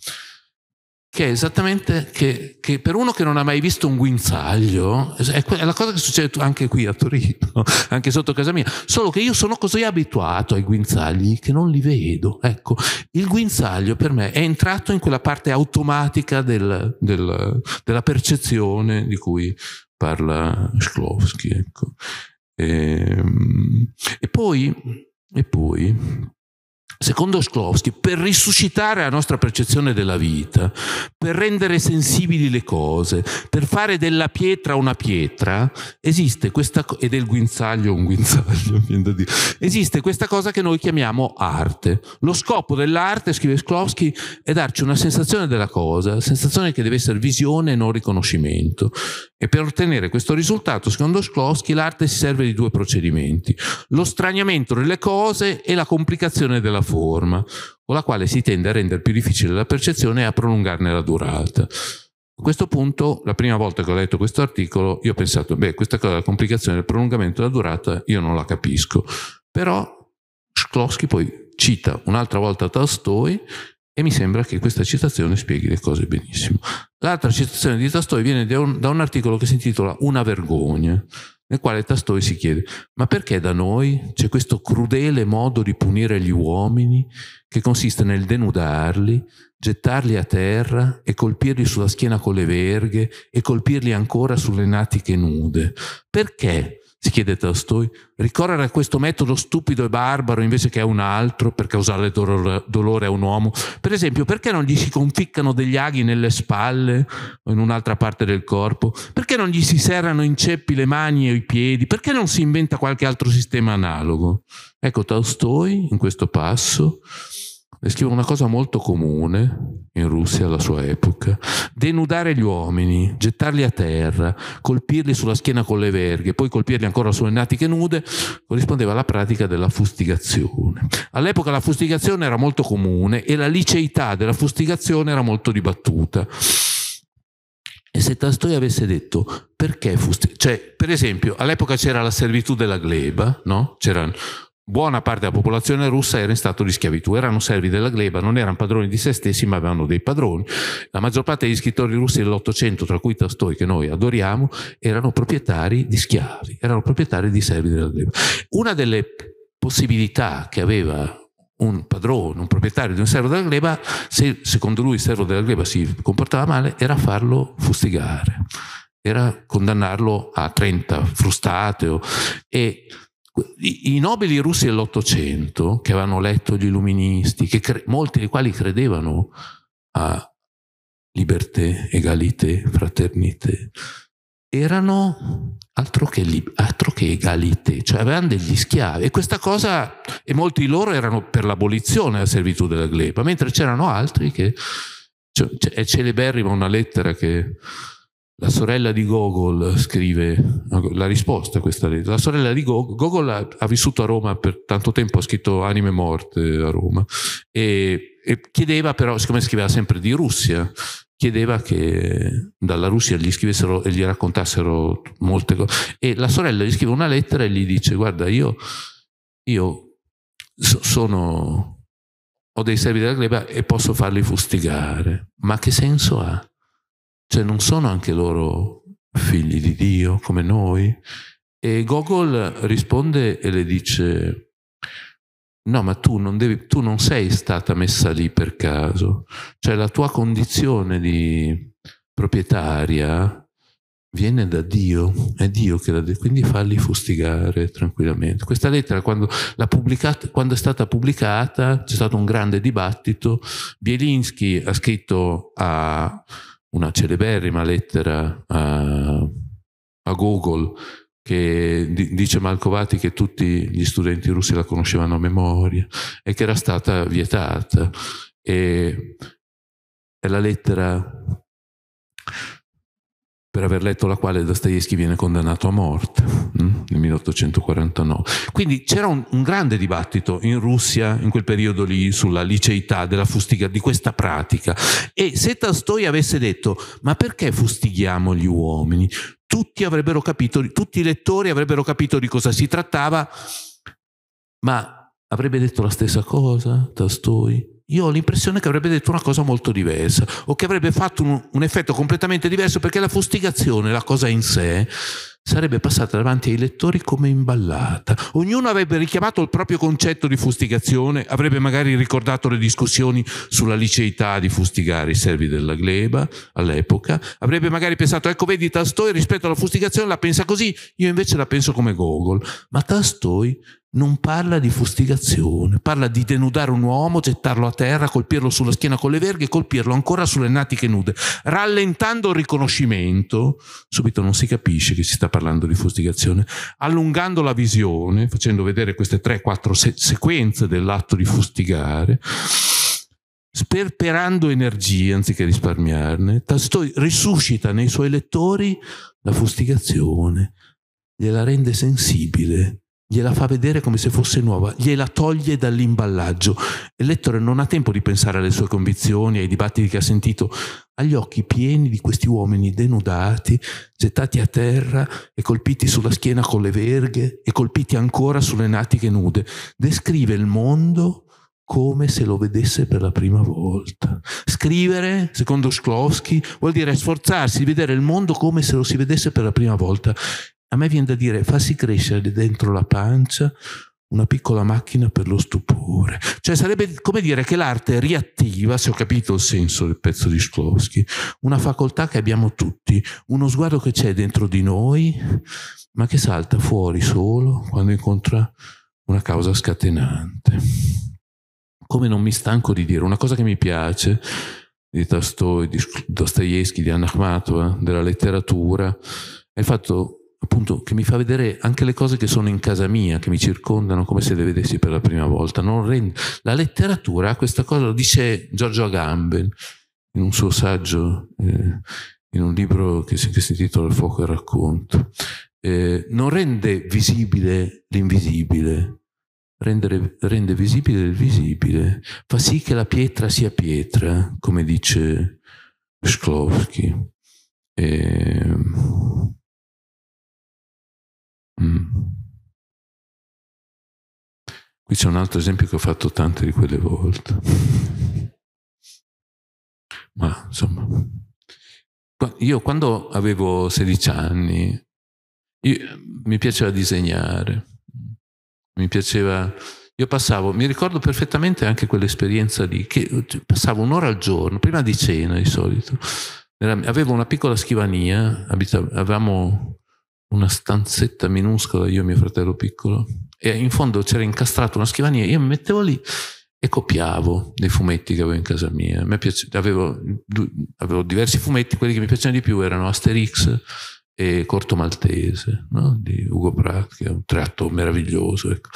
che è esattamente che, che, per uno che non ha mai visto un guinzaglio, è, è la cosa che succede anche qui a Torino, anche sotto casa mia, solo che io sono così abituato ai guinzagli che non li vedo. Ecco, il guinzaglio per me è entrato in quella parte automatica del, del, della percezione di cui parla Shklovsky. Ecco. E, ehm, e poi, e poi Secondo Sklowski, per risuscitare la nostra percezione della vita, per rendere sensibili le cose, per fare della pietra una pietra, esiste questa e del guinzaglio un guinzaglio, esiste questa cosa che noi chiamiamo arte. Lo scopo dell'arte, scrive Sklowski, è darci una sensazione della cosa, sensazione che deve essere visione e non riconoscimento. E per ottenere questo risultato, secondo Sklowski, l'arte si serve di due procedimenti, lo straniamento delle cose e la complicazione della forma, con la quale si tende a rendere più difficile la percezione e a prolungarne la durata. A questo punto, la prima volta che ho letto questo articolo, io ho pensato, beh, questa cosa della complicazione del prolungamento della durata, io non la capisco. Però Sklowski poi cita un'altra volta Tolstoi e mi sembra che questa citazione spieghi le cose benissimo. L'altra citazione di Tastoi viene da un, da un articolo che si intitola Una vergogna, nel quale Tastoi si chiede, ma perché da noi c'è questo crudele modo di punire gli uomini che consiste nel denudarli, gettarli a terra e colpirli sulla schiena con le verghe e colpirli ancora sulle natiche nude? Perché? si chiede Tolstoi, ricorrere a questo metodo stupido e barbaro invece che a un altro per causare dolore a un uomo. Per esempio, perché non gli si conficcano degli aghi nelle spalle o in un'altra parte del corpo? Perché non gli si serrano in ceppi le mani e i piedi? Perché non si inventa qualche altro sistema analogo? Ecco, Tolstoi in questo passo scrive una cosa molto comune in Russia alla sua epoca, denudare gli uomini, gettarli a terra, colpirli sulla schiena con le verghe, poi colpirli ancora sulle natiche nude, corrispondeva alla pratica della fustigazione. All'epoca la fustigazione era molto comune e la liceità della fustigazione era molto dibattuta. E se Tolstoi avesse detto perché fusti... Cioè, per esempio, all'epoca c'era la servitù della gleba, no? C'era buona parte della popolazione russa era in stato di schiavitù, erano servi della gleba, non erano padroni di se stessi, ma avevano dei padroni. La maggior parte degli scrittori russi dell'Ottocento, tra cui Tastoi, che noi adoriamo, erano proprietari di schiavi, erano proprietari di servi della gleba. Una delle possibilità che aveva un padrone, un proprietario di un servo della gleba, se secondo lui il servo della gleba si comportava male, era farlo fustigare, era condannarlo a 30 frustate o, e i nobili russi dell'Ottocento, che avevano letto gli illuministi, cre- molti dei quali credevano a libertà, égalité, fraternité, erano altro che, altro che egalité, cioè avevano degli schiavi. E questa cosa, e molti di loro erano per l'abolizione della servitù della gleba, mentre c'erano altri che... Cioè, cioè è celeberrima una lettera che la sorella di Gogol scrive la risposta a questa lettera. La sorella di Gogol, Gogol ha, ha, vissuto a Roma per tanto tempo, ha scritto Anime morte a Roma e, e chiedeva però, siccome scriveva sempre di Russia, chiedeva che dalla Russia gli scrivessero e gli raccontassero molte cose. E la sorella gli scrive una lettera e gli dice: Guarda, io, io sono, ho dei servi della gleba e posso farli fustigare. Ma che senso ha? Cioè non sono anche loro figli di Dio come noi? E Gogol risponde e le dice, no ma tu non, devi, tu non sei stata messa lì per caso, cioè la tua condizione di proprietaria viene da Dio, è Dio che la deve, quindi falli fustigare tranquillamente. Questa lettera quando, quando, è stata pubblicata c'è stato un grande dibattito, Bielinski ha scritto a, una celeberrima lettera a, a Gogol che dice Malcovati che tutti gli studenti russi la conoscevano a memoria e che era stata vietata. E è la lettera per aver letto la quale Dostoevsky viene condannato a morte mh? Mm, nel 1849. Quindi c'era un, un, grande dibattito in Russia in quel periodo lì sulla liceità della fustiga, di questa pratica. E se Tolstoi avesse detto ma perché fustighiamo gli uomini? Tutti avrebbero capito, tutti i lettori avrebbero capito di cosa si trattava, ma avrebbe detto la stessa cosa Tolstoi? io ho l'impressione che avrebbe detto una cosa molto diversa o che avrebbe fatto un, un effetto completamente diverso perché la fustigazione, la cosa in sé, sarebbe passata davanti ai lettori come imballata. Ognuno avrebbe richiamato il proprio concetto di fustigazione, avrebbe magari ricordato le discussioni sulla liceità di fustigare i servi della gleba all'epoca, avrebbe magari pensato, ecco vedi Tastoi rispetto alla fustigazione la pensa così, io invece la penso come Gogol, ma Tastoi non parla di fustigazione, parla di denudare un uomo, gettarlo a terra, colpirlo sulla schiena con le verghe, e colpirlo ancora sulle natiche nude, rallentando il riconoscimento, subito non si capisce che si sta parlando di fustigazione, allungando la visione, facendo vedere queste 3-4 se sequenze dell'atto di fustigare, sperperando energie anziché risparmiarne, Tolstoi risuscita nei suoi lettori la fustigazione, gliela rende sensibile gliela fa vedere come se fosse nuova, gliela toglie dall'imballaggio. Il lettore non ha tempo di pensare alle sue convinzioni, ai dibattiti che ha sentito, agli occhi pieni di questi uomini denudati, gettati a terra e colpiti sulla schiena con le verghe e colpiti ancora sulle natiche nude. Descrive il mondo come se lo vedesse per la prima volta. Scrivere, secondo Sklowski, vuol dire sforzarsi di vedere il mondo come se lo si vedesse per la prima volta. A me viene da dire farsi crescere dentro la pancia una piccola macchina per lo stupore. Cioè sarebbe come dire che l'arte riattiva, se ho capito il senso del pezzo di Sklowski, una facoltà che abbiamo tutti, uno sguardo che c'è dentro di noi, ma che salta fuori solo quando incontra una causa scatenante. Come non mi stanco di dire, una cosa che mi piace di Tastoi, di Dostoevsky, di Anna Akhmatova, della letteratura, è il fatto appunto che mi fa vedere anche le cose che sono in casa mia, che mi circondano come se le vedessi per la prima volta. Rende... La letteratura questa cosa, lo dice Giorgio Agamben in un suo saggio, eh, in un libro che si, che si intitola Il fuoco e il racconto. Eh, non rende visibile l'invisibile, Rendere, rende visibile il visibile, fa sì che la pietra sia pietra, come dice Shklovsky. Eh, Mm. Qui c'è un altro esempio che ho fatto tante di quelle volte. Ma insomma, io quando avevo 16 anni, io, mi piaceva disegnare, mi piaceva... Io passavo, mi ricordo perfettamente anche quell'esperienza lì, che cioè, passavo un'ora al giorno, prima di cena di solito. Era, avevo una piccola scrivania, abitavo, avevamo una stanzetta minuscola, io e mio fratello piccolo, e in fondo c'era incastrata una scrivania, io mi mettevo lì e copiavo dei fumetti che avevo in casa mia. Piace, avevo, avevo, diversi fumetti, quelli che mi piacevano di più erano Asterix e Corto Maltese no? di Ugo Pratt, che è un tratto meraviglioso. Ecco.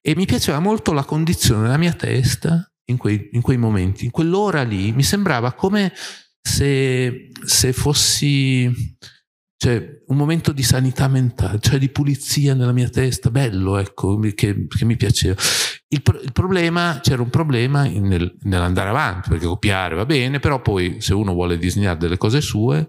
E mi piaceva molto la condizione della mia testa in quei, in quei momenti, in quell'ora lì, mi sembrava come se, se fossi c'è cioè, un momento di sanità mentale, cioè di pulizia nella mia testa, bello, ecco, che, che mi piaceva. Il, il, problema, c'era un problema nel, nell'andare avanti, perché copiare va bene, però poi se uno vuole disegnare delle cose sue,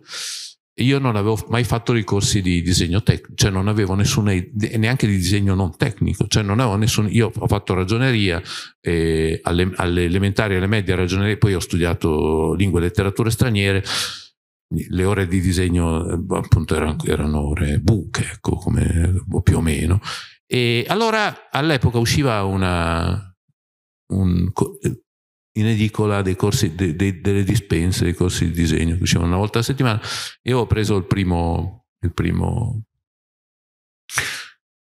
io non avevo mai fatto ricorsi di disegno tecnico, cioè non avevo nessuna idea, neanche di disegno non tecnico, cioè non avevo nessun, io ho fatto ragioneria, eh, alle, alle elementari e alle medie ragioneria, poi ho studiato lingue e letterature straniere, le ore di disegno eh, appunto erano, erano ore buche, ecco, come, più o meno. E allora all'epoca usciva una, un, eh, in edicola dei corsi, de, de, delle dispense dei corsi di disegno che uscivano una volta a settimana. e ho preso il primo, il primo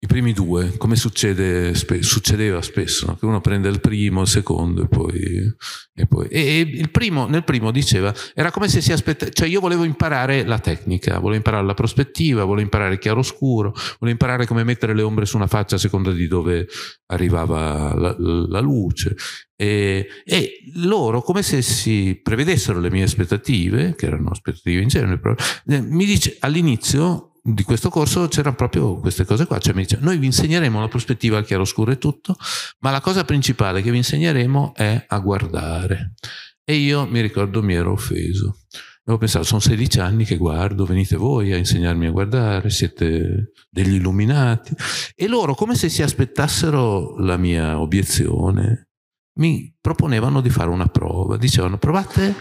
i primi due, come succede, spe, succedeva spesso, no? che uno prende il primo, il secondo e poi... E, poi. e, e il primo, nel primo diceva, era come se si aspettasse, cioè io volevo imparare la tecnica, volevo imparare la prospettiva, volevo imparare il chiaroscuro, volevo imparare come mettere le ombre su una faccia a seconda di dove arrivava la, la luce. E, e, loro, come se si prevedessero le mie aspettative, che erano aspettative in genere, però, eh, mi dice all'inizio di questo corso c'erano proprio queste cose qua, cioè mi dice, noi vi insegneremo la prospettiva al chiaroscuro e tutto, ma la cosa principale che vi insegneremo è a guardare. E io mi ricordo mi ero offeso. Avevo pensato, sono 16 anni che guardo, venite voi a insegnarmi a guardare, siete degli illuminati. E loro, come se si aspettassero la mia obiezione, mi proponevano di fare una prova. Dicevano, provate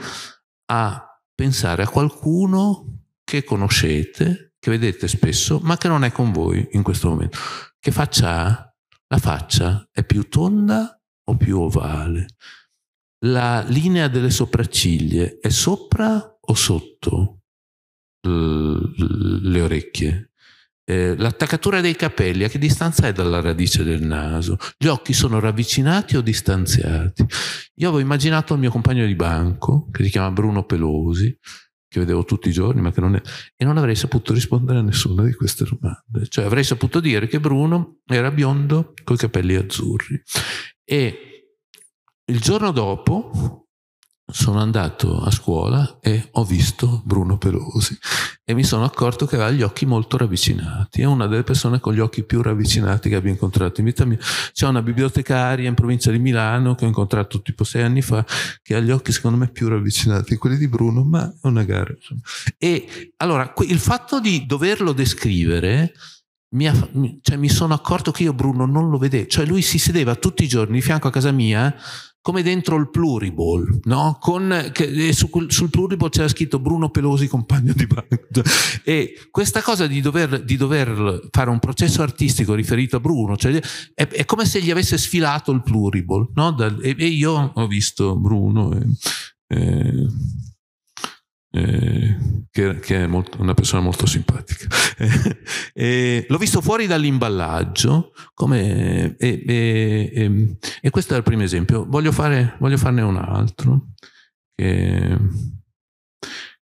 a pensare a qualcuno che conoscete che vedete spesso, ma che non è con voi in questo momento. Che faccia ha? La faccia è più tonda o più ovale? La linea delle sopracciglia è sopra o sotto le orecchie? Eh, l'attaccatura dei capelli a che distanza è dalla radice del naso? Gli occhi sono ravvicinati o distanziati? Io avevo immaginato il mio compagno di banco, che si chiama Bruno Pelosi, che vedevo tutti i giorni, ma che non è... e non avrei saputo rispondere a nessuna di queste domande. Cioè avrei saputo dire che Bruno era biondo coi capelli azzurri. E il giorno dopo sono andato a scuola e ho visto Bruno Pelosi e mi sono accorto che aveva gli occhi molto ravvicinati. È una delle persone con gli occhi più ravvicinati che abbia incontrato in vita mia. C'è una bibliotecaria in provincia di Milano che ho incontrato tipo sei anni fa che ha gli occhi secondo me più ravvicinati, quelli di Bruno, ma è una gara. Insomma. E allora il fatto di doverlo descrivere mi, ha, cioè, mi sono accorto che io Bruno non lo vedevo, cioè lui si sedeva tutti i giorni di fianco a casa mia come dentro il pluriball, no? Con, che, su, sul pluriball c'era scritto Bruno Pelosi, compagno di Banco. E questa cosa di dover, di dover, fare un processo artistico riferito a Bruno, cioè, è, è, come se gli avesse sfilato il pluriball, no? e, e, io ho visto Bruno e, eh, e eh, eh, che, che, è molto, una persona molto simpatica. e, eh, eh, l'ho visto fuori dall'imballaggio come, e, e, e, questo è il primo esempio. Voglio, fare, voglio farne un altro che,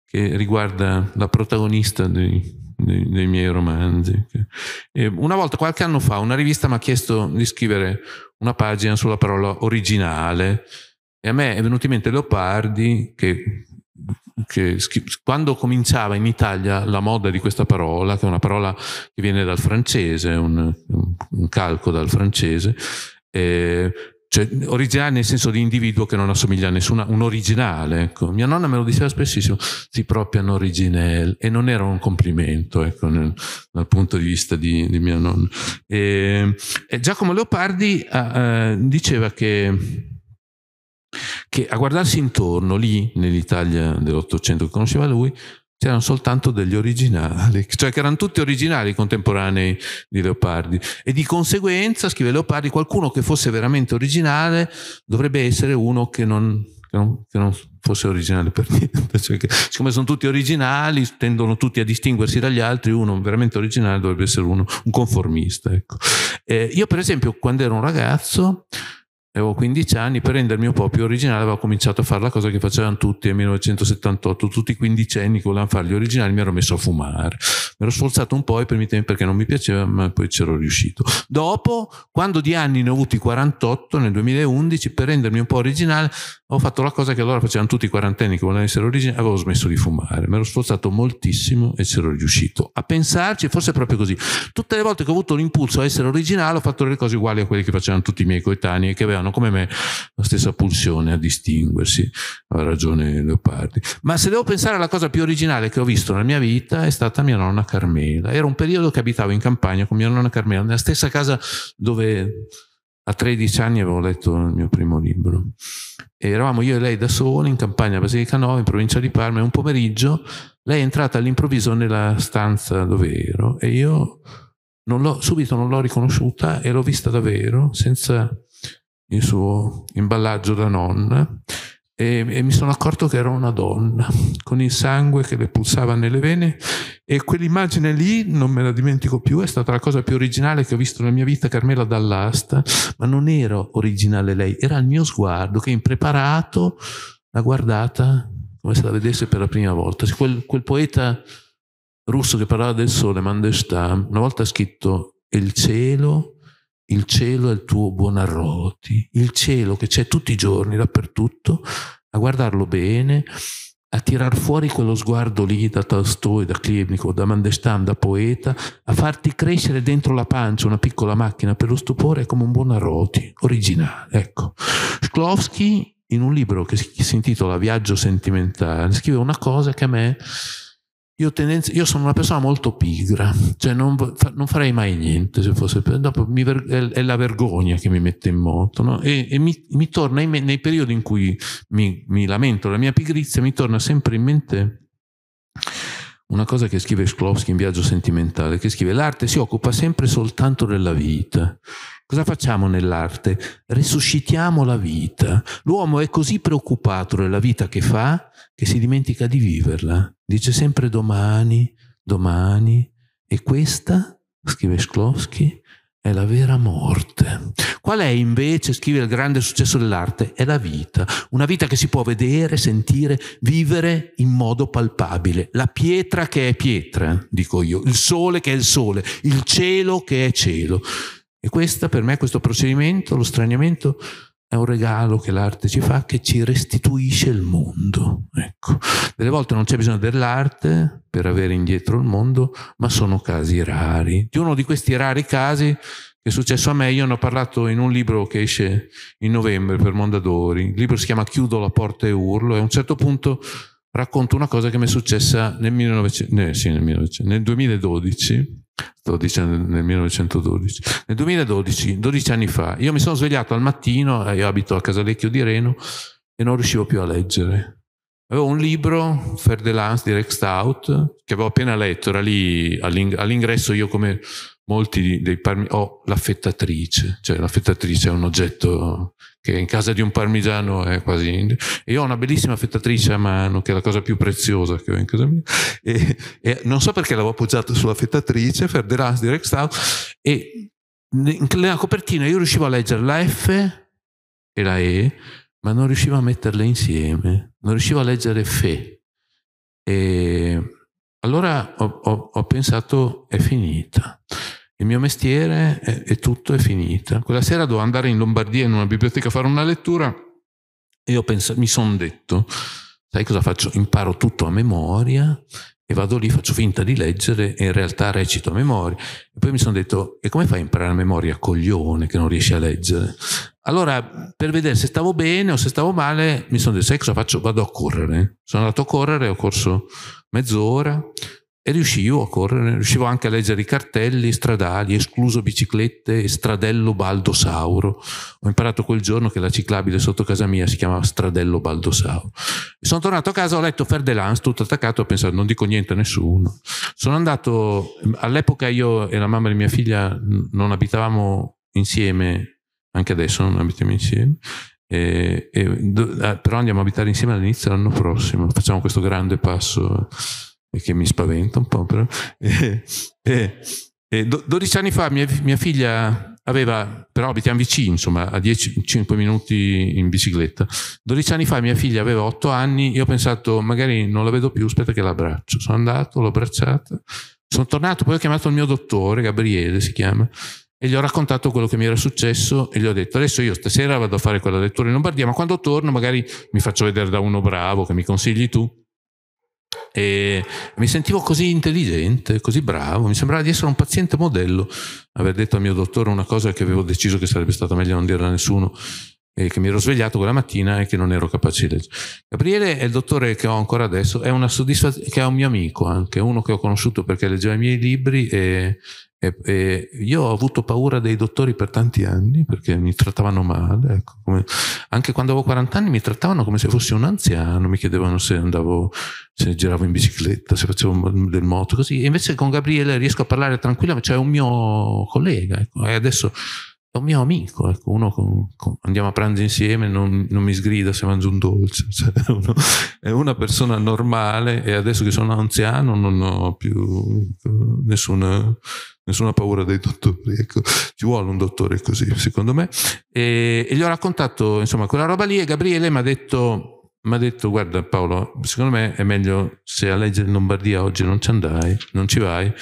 che riguarda la protagonista dei, dei, dei miei romanzi. una volta, qualche anno fa, una rivista mi ha chiesto di scrivere una pagina sulla parola originale e a me è venuto in mente Leopardi che che quando cominciava in Italia la moda di questa parola, che è una parola che viene dal francese, un, un calco dal francese, eh, cioè, originale nel senso di individuo che non assomiglia a nessuno, un originale. Ecco. Mia nonna me lo diceva spessissimo, si propriano originel, e non era un complimento ecco, nel, dal punto di vista di, di mia nonna. E, e Giacomo Leopardi ah, eh, diceva che che a guardarsi intorno lì nell'Italia dell'Ottocento che conosceva lui c'erano soltanto degli originali, cioè che erano tutti originali contemporanei di Leopardi e di conseguenza, scrive Leopardi, qualcuno che fosse veramente originale dovrebbe essere uno che non, che non, che non fosse originale per niente, cioè che, siccome sono tutti originali, tendono tutti a distinguersi dagli altri, uno veramente originale dovrebbe essere uno, un conformista. Ecco. Eh, io per esempio quando ero un ragazzo avevo 15 anni, per rendermi un po' più originale avevo cominciato a fare la cosa che facevano tutti nel 1978, tutti i quindicenni che volevano fare gli originali, mi ero messo a fumare. Mi ero sforzato un po' i primi tempi perché non mi piaceva, ma poi c'ero riuscito. Dopo, quando di anni ne ho avuti 48, nel 2011, per rendermi un po' originale, ho fatto la cosa che allora facevano tutti i quarantenni che volevano essere originali, avevo smesso di fumare. Mi ero sforzato moltissimo e c'ero riuscito. A pensarci, forse è proprio così. Tutte le volte che ho avuto l'impulso a essere originale, ho fatto le cose uguali a quelle che facevano tutti i miei coetanei che avevano hanno come me la stessa pulsione a distinguersi, ha ragione Leopardi. Ma se devo pensare alla cosa più originale che ho visto nella mia vita è stata mia nonna Carmela. Era un periodo che abitavo in campagna con mia nonna Carmela, nella stessa casa dove a 13 anni avevo letto il mio primo libro. E eravamo io e lei da soli in campagna a 9, in provincia di Parma, e un pomeriggio lei è entrata all'improvviso nella stanza dove ero e io non subito non l'ho riconosciuta e l'ho vista davvero senza il suo imballaggio da nonna e, e, mi sono accorto che era una donna con il sangue che le pulsava nelle vene e quell'immagine lì non me la dimentico più, è stata la cosa più originale che ho visto nella mia vita Carmela dall'asta, ma non era originale lei, era il mio sguardo che impreparato l'ha guardata come se la vedesse per la prima volta. Quel, quel poeta russo che parlava del sole, Mandelstam, una volta ha scritto il cielo il cielo è il tuo buon arroti, il cielo che c'è tutti i giorni dappertutto, a guardarlo bene, a tirar fuori quello sguardo lì da Tolstoi, da Klebnikov, da Mandestan, da poeta, a farti crescere dentro la pancia una piccola macchina per lo stupore è come un buon arroti, originale. Ecco. Shklovsky, in un libro che si intitola Viaggio sentimentale, scrive una cosa che a me io, tendenza, io, sono una persona molto pigra, cioè non, non farei mai niente se fosse dopo ver, è, la vergogna che mi mette in moto no? e, e mi, mi, torna in me, nei periodi in cui mi, mi lamento la mia pigrizia, mi torna sempre in mente una cosa che scrive Sklowski in Viaggio sentimentale, che scrive l'arte si occupa sempre soltanto della vita Cosa facciamo nell'arte? Resuscitiamo la vita. L'uomo è così preoccupato della vita che fa che si dimentica di viverla. Dice sempre domani, domani. E questa, scrive Sklowski, è la vera morte. Qual è invece, scrive il grande successo dell'arte, è la vita. Una vita che si può vedere, sentire, vivere in modo palpabile. La pietra che è pietra, dico io, il sole che è il sole, il cielo che è cielo. E questa, per me questo procedimento, lo straniamento, è un regalo che l'arte ci fa, che ci restituisce il mondo. Ecco. Delle volte non c'è bisogno dell'arte per avere indietro il mondo, ma sono casi rari. Di uno di questi rari casi che è successo a me, io ne ho parlato in un libro che esce in novembre per Mondadori. Il libro si chiama Chiudo la porta e urlo e a un certo punto racconto una cosa che mi è successa nel, 19... eh, sì, nel, 19... nel 2012 sto dicendo nel 1912, nel 2012, 12 anni fa, io mi sono svegliato al mattino, eh, io abito a Casalecchio di Reno, e non riuscivo più a leggere. Avevo un libro, Fer di Rex Stout, che avevo appena letto, era lì all'ingresso io come molti dei parmigiani, o oh, l'affettatrice, cioè l'affettatrice è un oggetto che in casa di un parmigiano è quasi... E io ho una bellissima affettatrice a mano, che è la cosa più preziosa che ho in casa mia, e, e non so perché l'avevo appoggiata sull'affettatrice, per The Last Direct Stout, e nella copertina io riuscivo a leggere la F e la E, ma non riuscivo a metterle insieme, non riuscivo a leggere Fe. E allora ho, ho, ho pensato è finita il mio mestiere è, e tutto è finita. Quella sera dovevo andare in Lombardia in una biblioteca a fare una lettura e io penso, mi sono detto, sai cosa faccio? Imparo tutto a memoria e vado lì, faccio finta di leggere e in realtà recito a memoria. E poi mi sono detto, e come fai a imparare a memoria, coglione, che non riesci a leggere? Allora, per vedere se stavo bene o se stavo male, mi sono detto, sai cosa faccio? Vado a correre. Sono andato a correre, ho corso mezz'ora, e riuscivo a correre, riuscivo anche a leggere i cartelli stradali, escluso biciclette e stradello baldosauro. Ho imparato quel giorno che la ciclabile sotto casa mia si chiamava stradello baldosauro. sono tornato a casa, ho letto Ferdelans tutto attaccato, ho pensato non dico niente a nessuno. Sono andato, all'epoca io e la mamma di mia figlia non abitavamo insieme, anche adesso non abitiamo insieme, e, e, eh, però andiamo a abitare insieme all'inizio dell'anno prossimo, facciamo questo grande passo e che mi spaventa un po', però. E, e, e 12 anni fa mia, mia, figlia aveva, però abitiamo vicini, insomma, a 10, 5 minuti in bicicletta. 12 anni fa mia figlia aveva 8 anni, io ho pensato magari non la vedo più, aspetta che l'abbraccio. Sono andato, l'ho abbracciata, sono tornato, poi ho chiamato il mio dottore, Gabriele si chiama, e gli ho raccontato quello che mi era successo e gli ho detto adesso io stasera vado a fare quella lettura in Lombardia, ma quando torno magari mi faccio vedere da uno bravo che mi consigli tu e mi sentivo così intelligente, così bravo, mi sembrava di essere un paziente modello, aver detto al mio dottore una cosa che avevo deciso che sarebbe stata meglio non dirla a nessuno e che mi ero svegliato quella mattina e che non ero capace di leggere. Gabriele è il dottore che ho ancora adesso, è una soddisfazione, che è un mio amico anche, uno che ho conosciuto perché leggeva i miei libri e e, e io ho avuto paura dei dottori per tanti anni perché mi trattavano male. Ecco, come, anche quando avevo 40 anni mi trattavano come se fossi un anziano, mi chiedevano se andavo, se giravo in bicicletta, se facevo del moto, così. E invece con Gabriele riesco a parlare tranquilla, cioè è un mio collega, ecco, e adesso è un mio amico, ecco, uno con, con, andiamo a pranzo insieme, non, non, mi sgrida se mangio un dolce, cioè, uno, è una persona normale e adesso che sono anziano non ho più ecco, nessuna nessuna paura dei dottori, ecco, ci vuole un dottore così, secondo me. E, e gli ho raccontato, insomma, quella roba lì e Gabriele mi ha detto detto guarda Paolo secondo me è meglio se a leggere in Lombardia oggi non ci andai non ci vai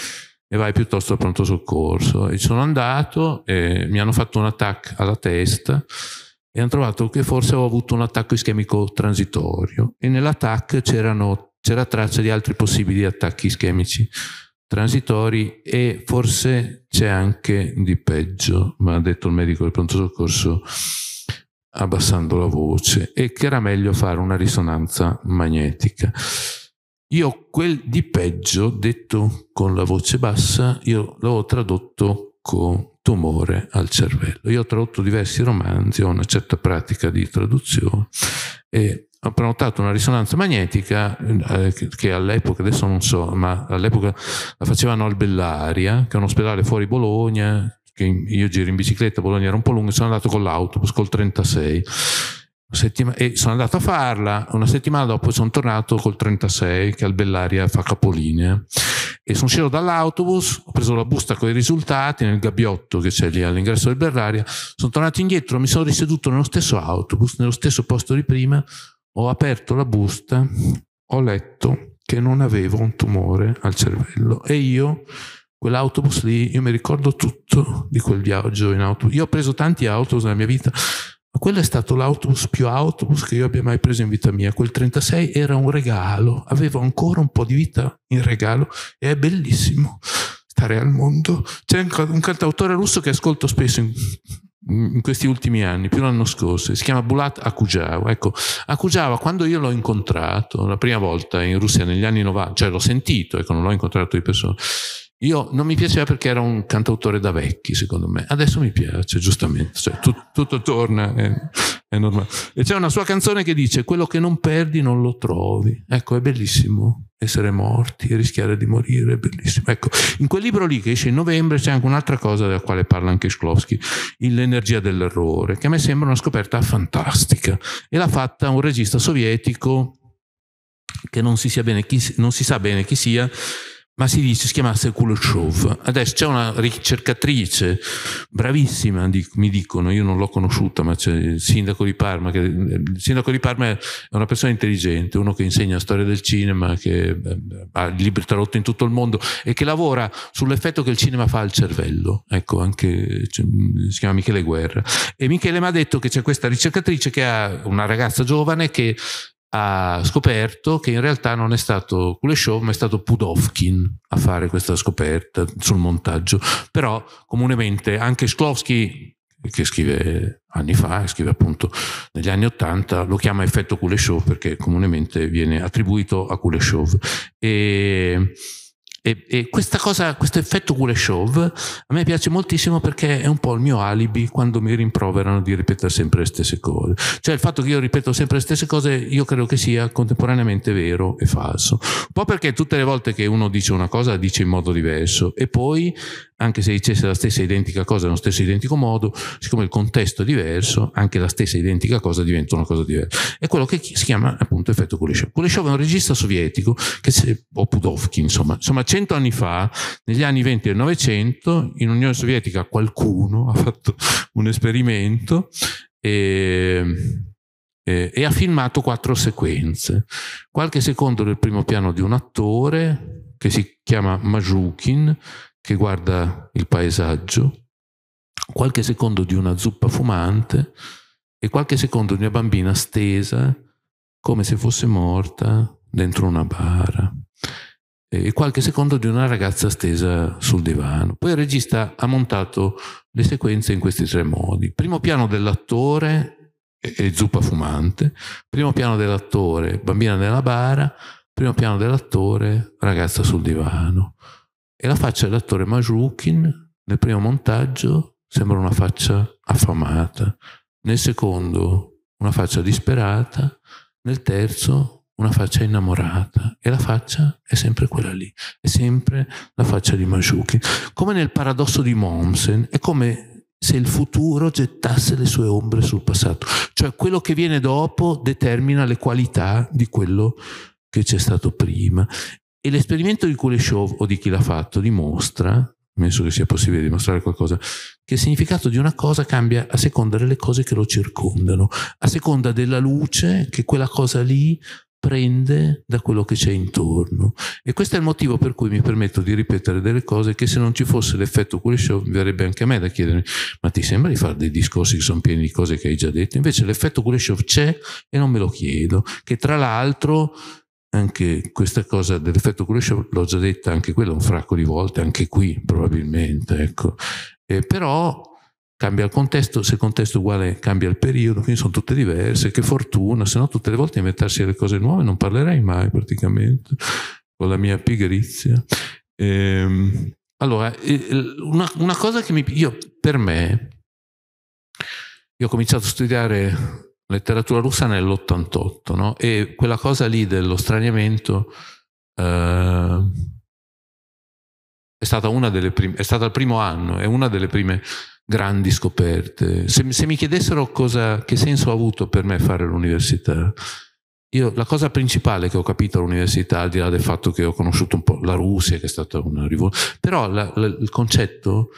e vai piuttosto a pronto soccorso e sono andato e mi hanno fatto un attacco alla testa e hanno trovato che forse ho avuto un attacco ischemico transitorio e nell'attacco c'era traccia di altri possibili attacchi ischemici transitori e forse c'è anche di peggio, mi ha detto il medico del pronto soccorso abbassando la voce, e che era meglio fare una risonanza magnetica. Io quel di peggio, detto con la voce bassa, io l'ho tradotto con tumore al cervello. Io ho tradotto diversi romanzi, ho una certa pratica di traduzione e ho prenotato una risonanza magnetica eh, che all'epoca, adesso non so, ma all'epoca la facevano al Bellaria, che è un ospedale fuori Bologna, che io giro in bicicletta, Bologna era un po' lungo, sono andato con l'autobus, col 36. Settima- e sono andato a farla, una settimana dopo sono tornato col 36 che al Bellaria fa capolinea e sono sceso dall'autobus, ho preso la busta con i risultati nel gabbiotto che c'è lì all'ingresso del Bellaria, sono tornato indietro, mi sono riseduto nello stesso autobus, nello stesso posto di prima, ho aperto la busta, ho letto che non avevo un tumore al cervello e io quell'autobus lì, io mi ricordo tutto di quel viaggio in autobus. Io ho preso tanti autobus nella mia vita, ma quello è stato l'autobus più autobus che io abbia mai preso in vita mia. Quel 36 era un regalo, avevo ancora un po' di vita in regalo e è bellissimo stare al mondo. C'è un cantautore russo che ascolto spesso in in questi ultimi anni, più l'anno scorso, si chiama Bulat Akujawa. Ecco, Akujawa, quando io l'ho incontrato la prima volta in Russia negli anni 90, cioè l'ho sentito, ecco, non l'ho incontrato di persona, io non mi piaceva perché era un cantautore da vecchi, secondo me. Adesso mi piace, giustamente. Cioè, tu, tutto torna, è, è, normale. E c'è una sua canzone che dice: Quello che non perdi non lo trovi. Ecco, è bellissimo essere morti e rischiare di morire, è bellissimo. Ecco, in quel libro lì che esce in novembre c'è anche un'altra cosa della quale parla anche Shklovsky, l'energia dell'errore, che a me sembra una scoperta fantastica. E l'ha fatta un regista sovietico che non si, bene chi, non si sa bene chi sia ma si dice si chiamasse Kuleshov. Adesso c'è una ricercatrice bravissima, mi dicono, io non l'ho conosciuta, ma c'è il sindaco di Parma, che, il sindaco di Parma è una persona intelligente, uno che insegna storia del cinema, che eh, ha libri tradotti in tutto il mondo e che lavora sull'effetto che il cinema fa al cervello. Ecco, anche mm, si chiama Michele Guerra. E Michele mi ha detto che c'è questa ricercatrice che ha una ragazza giovane che ha scoperto che in realtà non è stato Kuleshov ma è stato Pudovkin a fare questa scoperta sul montaggio però comunemente anche Sklovsky che scrive anni fa, scrive appunto negli anni 80 lo chiama effetto Kuleshov perché comunemente viene attribuito a Kuleshov e e, e questa cosa, questo effetto Kuleshov a me piace moltissimo perché è un po' il mio alibi quando mi rimproverano di ripetere sempre le stesse cose. Cioè il fatto che io ripeto sempre le stesse cose io credo che sia contemporaneamente vero e falso. Un po' perché tutte le volte che uno dice una cosa dice in modo diverso e poi anche se dicesse la stessa identica cosa nello stesso identico modo, siccome il contesto è diverso, anche la stessa identica cosa diventa una cosa diversa. È quello che si chiama appunto effetto Kuleshov. Kuleshov è un regista sovietico, se, o Pudovkin, insomma. Insomma, cento anni fa, negli anni 20 del Novecento, in Unione Sovietica qualcuno ha fatto un esperimento e, e, e ha filmato quattro sequenze. Qualche secondo del primo piano di un attore che si chiama Majukin, che guarda il paesaggio, qualche secondo di una zuppa fumante e qualche secondo di una bambina stesa come se fosse morta dentro una bara e qualche secondo di una ragazza stesa sul divano. Poi il regista ha montato le sequenze in questi tre modi. Primo piano dell'attore e zuppa fumante, primo piano dell'attore, bambina nella bara, primo piano dell'attore, ragazza sul divano. E la faccia dell'attore Majrukin nel primo montaggio sembra una faccia affamata, nel secondo una faccia disperata, nel terzo una faccia innamorata e la faccia è sempre quella lì, è sempre la faccia di Majrukin. Come nel paradosso di Momsen, è come se il futuro gettasse le sue ombre sul passato, cioè quello che viene dopo determina le qualità di quello che c'è stato prima e l'esperimento di Kuleshov o di chi l'ha fatto dimostra, penso che sia possibile dimostrare qualcosa, che il significato di una cosa cambia a seconda delle cose che lo circondano, a seconda della luce che quella cosa lì prende da quello che c'è intorno. E questo è il motivo per cui mi permetto di ripetere delle cose che se non ci fosse l'effetto Kuleshov verrebbe anche a me da chiedermi ma ti sembra di fare dei discorsi che sono pieni di cose che hai già detto? Invece l'effetto Kuleshov c'è e non me lo chiedo, che tra l'altro anche questa cosa dell'effetto Kuleshov l'ho già detta anche quella un fracco di volte, anche qui probabilmente, ecco. Eh, però cambia il contesto, se il contesto è uguale cambia il periodo, quindi sono tutte diverse, che fortuna, se no tutte le volte inventarsi delle cose nuove non parlerei mai praticamente, con la mia pigrizia. Ehm, eh, allora, una, una, cosa che mi... Io, per me, io ho cominciato a studiare letteratura russa nell'88, no? E quella cosa lì dello straniamento eh, è, stata una delle prime, è stato il primo anno, è una delle prime grandi scoperte. Se, se mi chiedessero cosa, che senso ha avuto per me fare l'università, io, la cosa principale che ho capito all'università, al di là del fatto che ho conosciuto un po' la Russia, che è stata una rivoluzione, però la, la, il concetto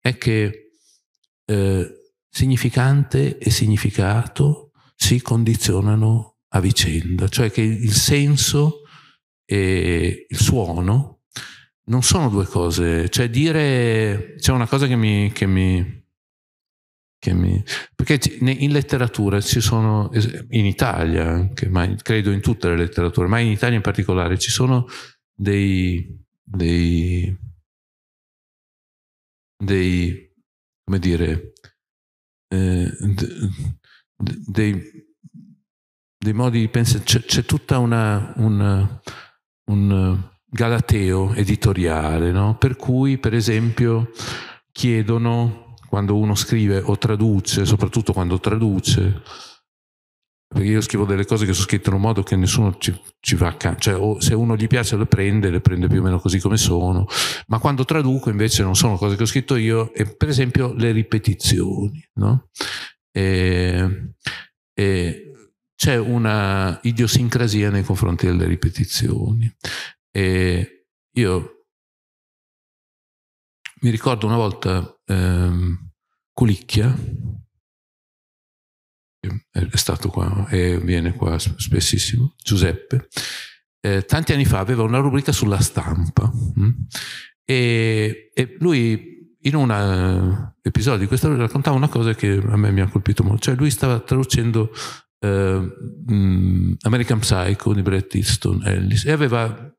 è che eh, significante e significato si condizionano a vicenda, cioè che il senso e il suono non sono due cose, cioè dire, c'è una cosa che mi, che mi, che mi perché in letteratura ci sono, in Italia anche, ma credo in tutte le letterature, ma in Italia in particolare ci sono dei, dei, dei come dire, eh, dei, dei modi di pensare, c'è, c'è tutta una, una, un galateo editoriale, no? per cui per esempio chiedono quando uno scrive o traduce, soprattutto quando traduce, perché io scrivo delle cose che sono scritte in un modo che nessuno ci, ci va accanto, cioè se uno gli piace le prende, le prende più o meno così come sono, ma quando traduco invece non sono cose che ho scritto io, e per esempio le ripetizioni, no? e, e c'è una idiosincrasia nei confronti delle ripetizioni. E io mi ricordo una volta ehm, Culicchia, è stato qua e viene qua spessissimo, Giuseppe, eh, tanti anni fa aveva una rubrica sulla stampa mh? Mm? e, e lui in un eh, episodio di questa raccontava una cosa che a me mi ha colpito molto, cioè lui stava traducendo eh, mm, American Psycho di Brett Easton Ellis e aveva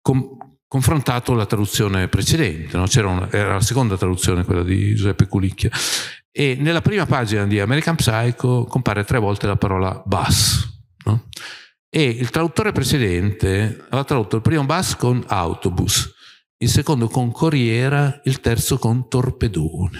com- confrontato la traduzione precedente, no? una, era la seconda traduzione quella di Giuseppe Culicchia e nella prima pagina di American Psycho compare tre volte la parola bus no? e il traduttore precedente aveva tradotto il primo bus con autobus il secondo con Corriera, il terzo con Torpedone.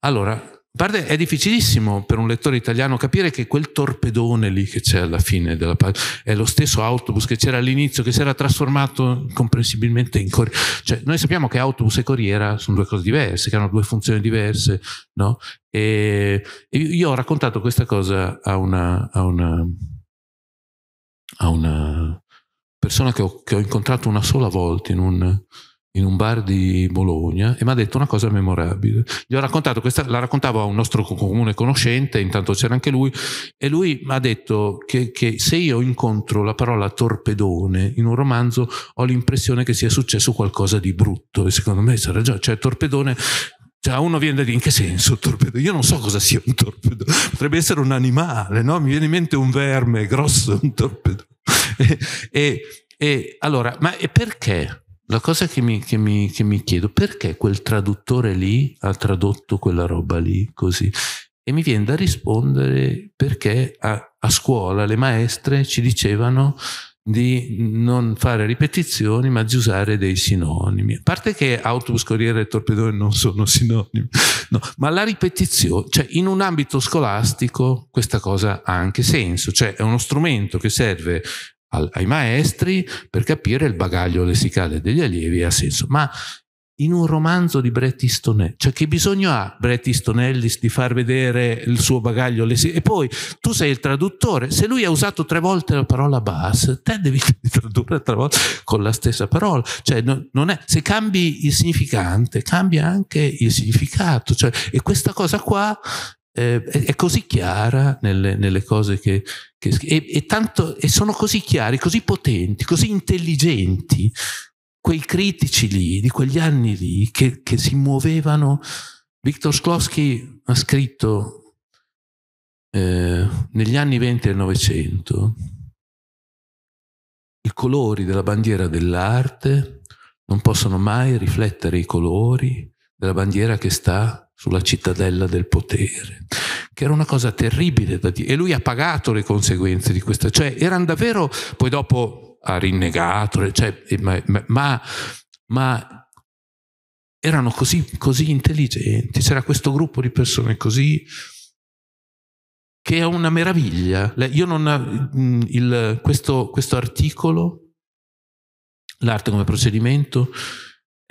Allora, Parte, è difficilissimo per un lettore italiano capire che quel torpedone lì che c'è alla fine della pagina è lo stesso autobus che c'era all'inizio, che si era trasformato comprensibilmente in corriera. Cioè, noi sappiamo che autobus e corriera sono due cose diverse, che hanno due funzioni diverse, no? E, io ho raccontato questa cosa a una, a una, a una persona che ho, che ho incontrato una sola volta in un in un bar di Bologna e mi ha detto una cosa memorabile. Gli ho raccontato questa, la raccontavo a un nostro comune conoscente, intanto c'era anche lui, e lui mi ha detto che, che se io incontro la parola torpedone in un romanzo ho l'impressione che sia successo qualcosa di brutto e secondo me c'era già, cioè torpedone cioè, uno viene da dire in che senso torpedo? Io non so cosa sia un torpedo. Potrebbe essere un animale, no? Mi viene in mente un verme grosso, un torpedo. e, e allora, ma perché? la cosa che mi, che, mi, che mi, chiedo perché quel traduttore lì ha tradotto quella roba lì così e mi viene da rispondere perché a, a scuola le maestre ci dicevano di non fare ripetizioni ma di usare dei sinonimi a parte che autobus, corriere e torpedone non sono sinonimi no, ma la ripetizione cioè in un ambito scolastico questa cosa ha anche senso cioè è uno strumento che serve al, ai maestri per capire il bagaglio lessicale degli allievi ha senso. Ma in un romanzo di Brett Easton Cioè che bisogno ha Brett Easton Ellis di far vedere il suo bagaglio? lessicale? E poi tu sei il traduttore, se lui ha usato tre volte la parola bus, te devi tradurre tre volte con la stessa parola. Cioè, no, è, se cambi il significante, cambia anche il significato. Cioè, e questa cosa qua eh, è, è, così chiara nelle, nelle cose che, che e, e, tanto, e sono così chiari, così potenti, così intelligenti quei critici lì, di quegli anni lì, che, che si muovevano. Viktor Sklowski ha scritto eh, negli anni 20 del Novecento i colori della bandiera dell'arte non possono mai riflettere i colori della bandiera che sta sulla cittadella del potere, che era una cosa terribile da dire. E lui ha pagato le conseguenze di questa, cioè erano davvero, poi dopo ha rinnegato, cioè, eh, ma, ma, ma, erano così, così intelligenti, c'era questo gruppo di persone così che è una meraviglia. Io non, eh, mm, il, questo, questo articolo, l'arte come procedimento,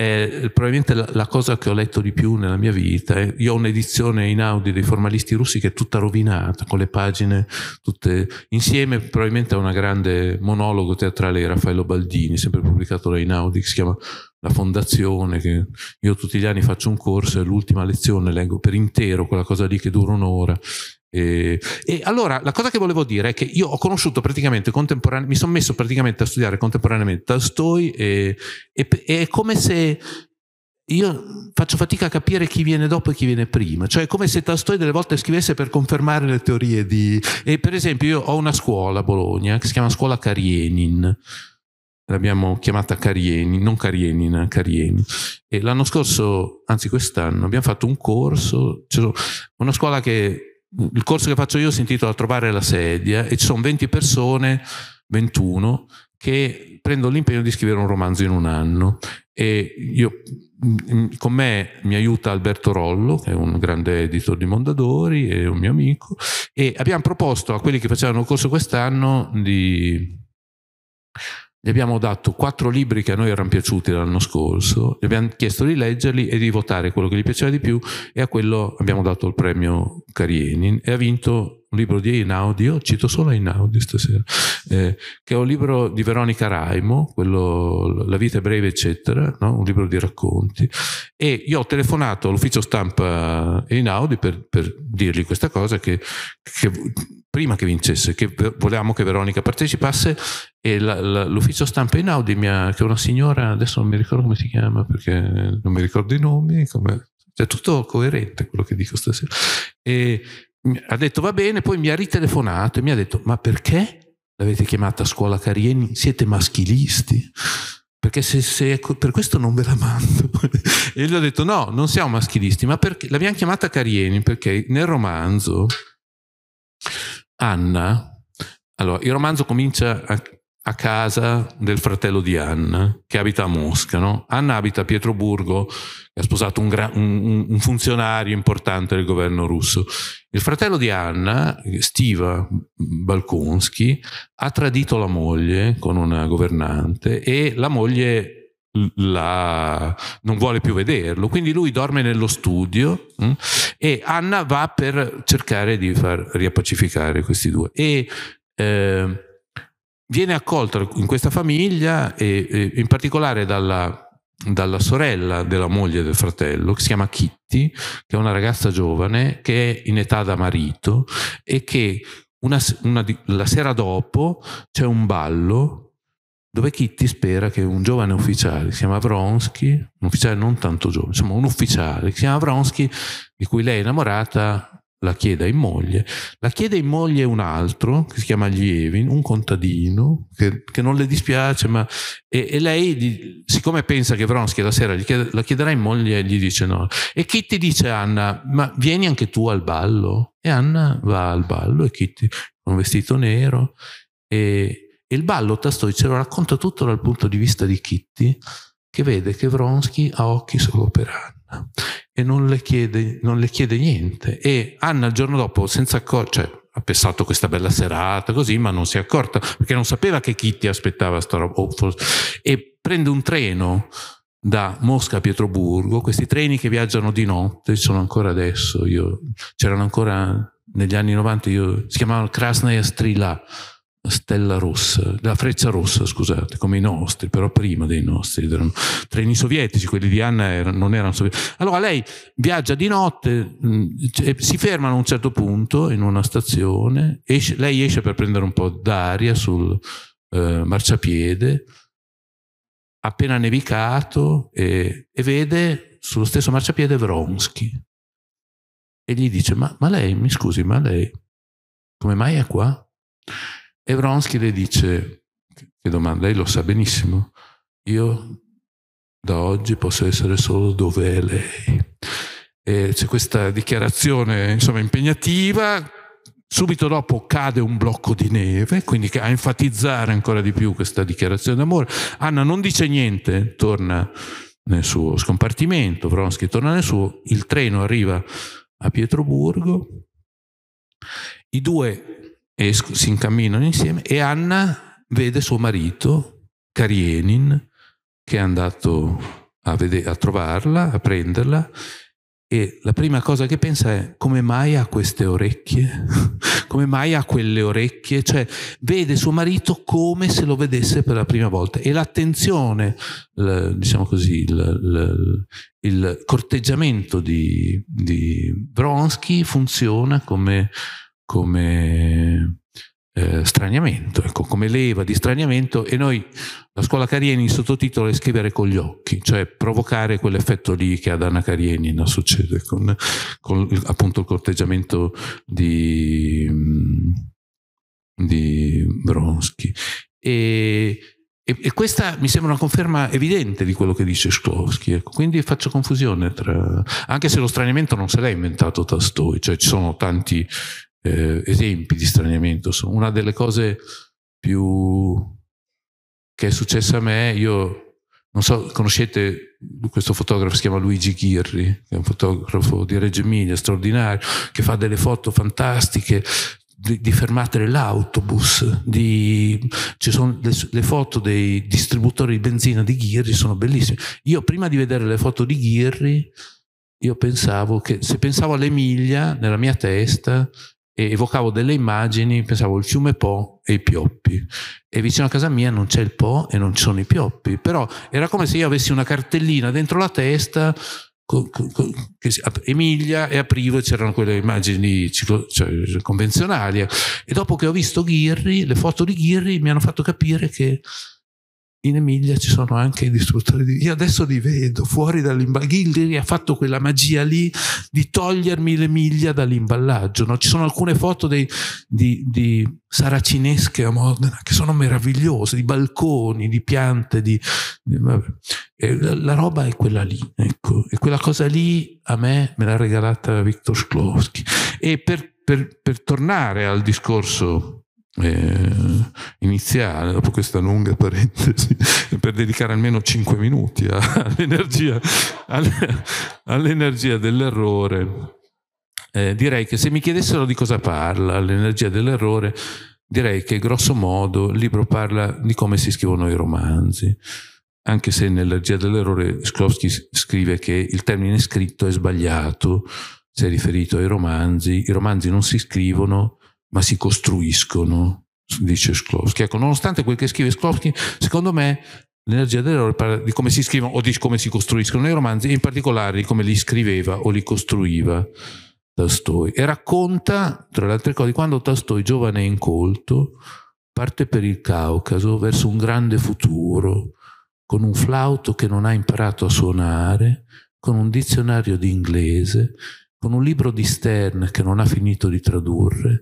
è eh, probabilmente la, la, cosa che ho letto di più nella mia vita. Eh. Io ho un'edizione in audio dei formalisti russi che è tutta rovinata, con le pagine tutte insieme, probabilmente a un grande monologo teatrale di Raffaello Baldini, sempre pubblicato da Inaudi, che si chiama La Fondazione, che io tutti gli anni faccio un corso e l'ultima lezione leggo per intero quella cosa lì che dura un'ora e, eh, e, allora la cosa che volevo dire è che io ho conosciuto praticamente contemporaneamente, mi sono messo praticamente a studiare contemporaneamente Tolstoi e, e, e è come se io faccio fatica a capire chi viene dopo e chi viene prima, cioè è come se Tolstoi delle volte scrivesse per confermare le teorie di... E per esempio io ho una scuola a Bologna che si chiama Scuola Karienin, l'abbiamo chiamata Karienin, non Karienin, Carienin. Eh, e l'anno scorso, anzi quest'anno, abbiamo fatto un corso, cioè una scuola che il corso che faccio io si intitola Trovare la sedia e ci sono 20 persone, 21, che prendono l'impegno di scrivere un romanzo in un anno. E io, mm, con me mi aiuta Alberto Rollo, che è un grande editor di Mondadori e un mio amico, e abbiamo proposto a quelli che facevano il corso quest'anno di gli abbiamo dato quattro libri che a noi erano piaciuti l'anno scorso, gli abbiamo chiesto di leggerli e di votare quello che gli piaceva di più e a quello abbiamo dato il premio Karienin e ha vinto un libro di Einaudi, io cito solo Einaudi stasera, eh, che è un libro di Veronica Raimo, quello La vita è breve eccetera, no? un libro di racconti e io ho telefonato all'ufficio stampa Einaudi per, per dirgli questa cosa che, che prima che vincesse, che volevamo che Veronica partecipasse e la, la, l'ufficio stampa in Audi, mi ha, che una signora, adesso non mi ricordo come si chiama perché non mi ricordo i nomi, come, cioè tutto coerente quello che dico stasera, e ha detto va bene, poi mi ha ritelefonato e mi ha detto ma perché l'avete chiamata scuola Carieni? Siete maschilisti? perché se, se, per questo non ve la mando. e gli ho detto: no, non siamo maschilisti, ma perché l'abbiamo chiamata Carieni perché nel romanzo Anna, allora il romanzo comincia a, a casa del fratello di Anna che abita a Mosca. No? Anna abita a Pietroburgo, ha sposato un, gra- un, un, funzionario importante del governo russo. Il fratello di Anna, Stiva Balkonsky, ha tradito la moglie con una governante e la moglie la, non vuole più vederlo, quindi lui dorme nello studio mh? Mm, e Anna va per cercare di far riappacificare questi due e eh, viene accolta in questa famiglia e, e in particolare dalla, dalla, sorella della moglie del fratello che si chiama Kitty, che è una ragazza giovane che è in età da marito e che una, una, la sera dopo c'è un ballo dove Kitty spera che un giovane ufficiale, si chiama Vronsky, un ufficiale non tanto giovane, insomma un ufficiale, si chiama Vronsky, di cui lei è innamorata, la chieda in moglie. La chiede in moglie un altro, che si chiama Lievin, un contadino, che, che non le dispiace, ma... E, e, lei, siccome pensa che Vronsky la sera chiede, la chiederà in moglie, gli dice no. E Kitty dice a Anna, ma vieni anche tu al ballo? E Anna va al ballo e Kitty con un vestito nero e il ballo Tastoi ce lo racconta tutto dal punto di vista di Kitty, che vede che Vronsky ha occhi solo per Anna e non le chiede, non le chiede niente. E Anna il giorno dopo, senza accorgersi, cioè, ha pensato questa bella serata, così, ma non si è accorta perché non sapeva che Kitty aspettava sta roba. Oh, e prende un treno da Mosca a Pietroburgo, questi treni che viaggiano di notte, sono ancora adesso, io, c'erano ancora negli anni 90, io, si chiamavano Krasnaya Strila, Stella Rossa, la Freccia Rossa, scusate, come i nostri, però prima dei nostri, erano treni sovietici, quelli di Anna erano, non erano sovietici. Allora lei viaggia di notte, mh, mm, si ferma a un certo punto in una stazione, esce, lei esce per prendere un po' d'aria sul eh, marciapiede, appena nevicato, e, e, vede sullo stesso marciapiede Vronsky. E gli dice, ma, ma lei, mi scusi, ma lei come mai è qua? E Vronsky le dice, che domanda, lei lo sa benissimo, io da oggi posso essere solo dove è lei. E c'è questa dichiarazione insomma, impegnativa, subito dopo cade un blocco di neve, quindi a enfatizzare ancora di più questa dichiarazione d'amore. Anna non dice niente, torna nel suo scompartimento, Vronsky torna nel suo, il treno arriva a Pietroburgo, i due e si incamminano insieme e Anna vede suo marito Karienin che è andato a, vede- a trovarla, a prenderla e la prima cosa che pensa è come mai ha queste orecchie? come mai ha quelle orecchie? Cioè vede suo marito come se lo vedesse per la prima volta e l'attenzione, il, diciamo così, il, il, il corteggiamento di, di Vronsky funziona come come eh, straniamento, ecco, come leva di straniamento e noi la scuola Carieni in sottotitolo è scrivere con gli occhi, cioè provocare quell'effetto lì che ad Anna Carieni no, succede con, con, appunto il corteggiamento di, mm, di Bronski. E, e, e, questa mi sembra una conferma evidente di quello che dice Sklowski, ecco. quindi faccio confusione tra... anche se lo straniamento non se l'ha inventato Tastoi, cioè ci sono tanti eh, esempi di straniamento. Una delle cose più che è successa a me, io non so, conoscete questo fotografo, si chiama Luigi Ghirri, è un fotografo di Reggio Emilia straordinario, che fa delle foto fantastiche di, di fermate dell'autobus, di, ci sono le, le, foto dei distributori di benzina di Ghirri, sono bellissime. Io prima di vedere le foto di Ghirri, io pensavo che se pensavo all'Emilia, nella mia testa, evocavo delle immagini, pensavo il fiume Po e i pioppi. E vicino a casa mia non c'è il Po e non ci sono i pioppi, però era come se io avessi una cartellina dentro la testa Emilia e aprivo e c'erano quelle immagini ciclo, cioè, convenzionali e dopo che ho visto Ghirri le foto di Ghirri mi hanno fatto capire che in Emilia ci sono anche i distruttori di... Io adesso li vedo fuori dall'imballaggio. ha fatto quella magia lì di togliermi le miglia dall'imballaggio. No? Ci sono alcune foto dei, di, di, saracinesche a Modena che sono meravigliose, di balconi, di piante, di, la, la, roba è quella lì. Ecco. E quella cosa lì a me me l'ha regalata Viktor Sklowski. E per, per, per tornare al discorso eh, iniziale, dopo questa lunga parentesi, per dedicare almeno 5 minuti a, all'energia, all'energia, dell'errore. Eh, direi che se mi chiedessero di cosa parla l'energia dell'errore, direi che grosso modo il libro parla di come si scrivono i romanzi, anche se nell'energia dell'errore Sklowski scrive che il termine scritto è sbagliato, si è riferito ai romanzi, i romanzi non si scrivono, ma si costruiscono, dice Sklowski. Ecco, nonostante quel che scrive Sklowski, secondo me l'energia dell'errore parla di come si scrivono o di come si costruiscono i romanzi, in particolare di come li scriveva o li costruiva Tolstoi. E racconta, tra le altre cose, quando Tolstoi, giovane e incolto, parte per il Caucaso verso un grande futuro, con un flauto che non ha imparato a suonare, con un dizionario di inglese, con un libro di Stern che non ha finito di tradurre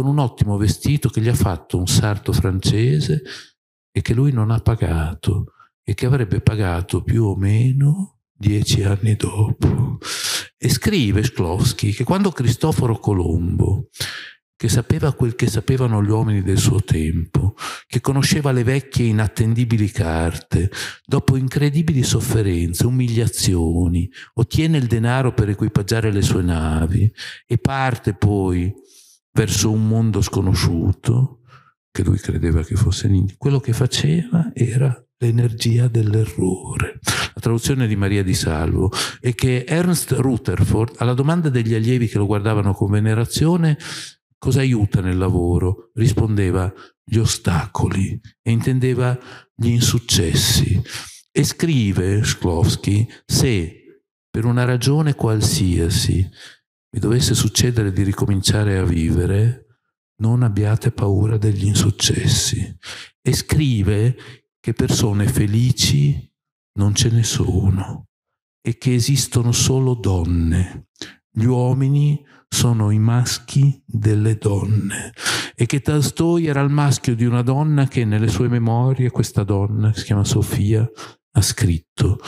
con un ottimo vestito che gli ha fatto un sarto francese e che lui non ha pagato e che avrebbe pagato più o meno dieci anni dopo. E scrive Sklowski che quando Cristoforo Colombo che sapeva quel che sapevano gli uomini del suo tempo, che conosceva le vecchie inattendibili carte, dopo incredibili sofferenze, umiliazioni, ottiene il denaro per equipaggiare le sue navi e parte poi verso un mondo sconosciuto che lui credeva che fosse niente. Quello che faceva era l'energia dell'errore. La traduzione di Maria di Salvo è che Ernst Rutherford, alla domanda degli allievi che lo guardavano con venerazione, cosa aiuta nel lavoro? Rispondeva gli ostacoli e intendeva gli insuccessi. E scrive Shklovsky se per una ragione qualsiasi vi dovesse succedere di ricominciare a vivere, non abbiate paura degli insuccessi. E scrive che persone felici non ce ne sono e che esistono solo donne. Gli uomini sono i maschi delle donne e che Tolstoi era il maschio di una donna che nelle sue memorie questa donna, che si chiama Sofia, ha scritto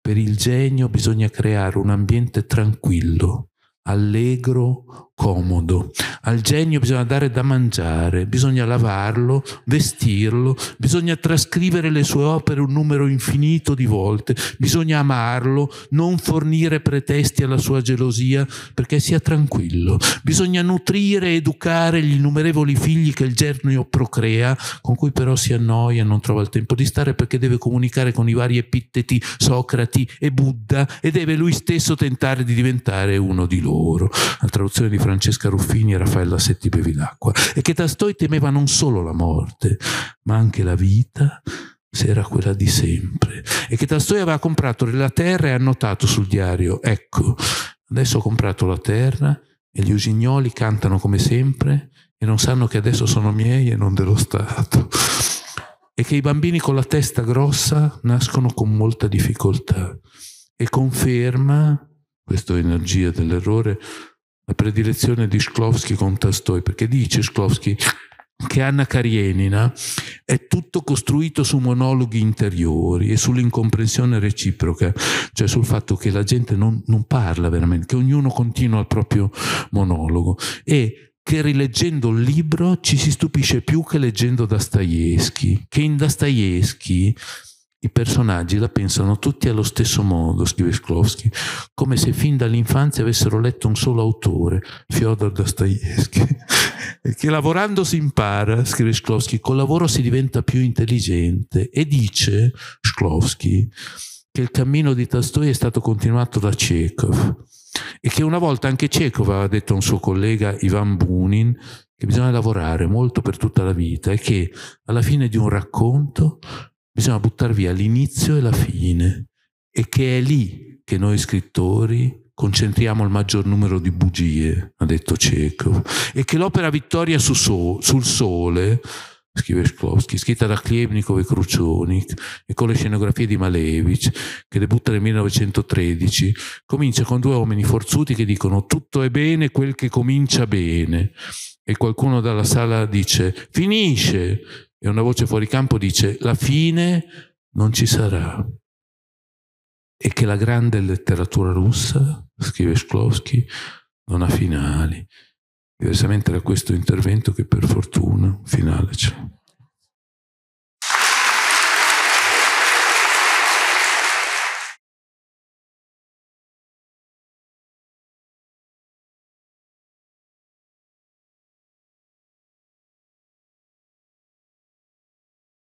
per il genio bisogna creare un ambiente tranquillo allegro comodo. Al genio bisogna dare da mangiare, bisogna lavarlo, vestirlo, bisogna trascrivere le sue opere un numero infinito di volte, bisogna amarlo, non fornire pretesti alla sua gelosia perché sia tranquillo, bisogna nutrire e educare gli innumerevoli figli che il genio procrea, con cui però si annoia e non trova il tempo di stare perché deve comunicare con i vari epitteti Socrati e Buddha e deve lui stesso tentare di diventare uno di loro. La traduzione di Francesca Ruffini e Raffaella Setti Bevilacqua, e che Tastoi temeva non solo la morte, ma anche la vita, se era quella di sempre, e che Tastoi aveva comprato la terra e annotato sul diario, ecco, adesso ho comprato la terra e gli usignoli cantano come sempre e non sanno che adesso sono miei e non dello Stato e che i bambini con la testa grossa nascono con molta difficoltà e conferma, questa energia dell'errore, la predilezione di Shklovsky con Tolstoi, perché dice Shklovsky che Anna Karenina è tutto costruito su monologhi interiori e sull'incomprensione reciproca, cioè sul fatto che la gente non, non parla veramente, che ognuno continua il proprio monologo e che rileggendo il libro ci si stupisce più che leggendo Dostoevsky, che in Dostoevsky i personaggi la pensano tutti allo stesso modo, scrive Sklovsky, come se fin dall'infanzia avessero letto un solo autore, Fyodor Dostoevsky. che lavorando si impara, scrive Sklovsky, col lavoro si diventa più intelligente. E dice Sklovsky che il cammino di Tolstoi è stato continuato da Chekhov e che una volta anche Chekhov aveva detto a un suo collega Ivan Bunin che bisogna lavorare molto per tutta la vita e che alla fine di un racconto bisogna buttare via l'inizio e la fine e che è lì che noi scrittori concentriamo il maggior numero di bugie, ha detto Cecco, e che l'opera Vittoria su so, sul sole, scrive Shklovsky, scritta da Kliebnikov e Crucioni e con le scenografie di Malevich, che debutta nel 1913, comincia con due uomini forzuti che dicono tutto è bene quel che comincia bene. E qualcuno dalla sala dice finisce e una voce fuori campo dice la fine non ci sarà. E che la grande letteratura russa, scrive Shklovsky, non ha finali. Diversamente da questo intervento che per fortuna un finale c'è.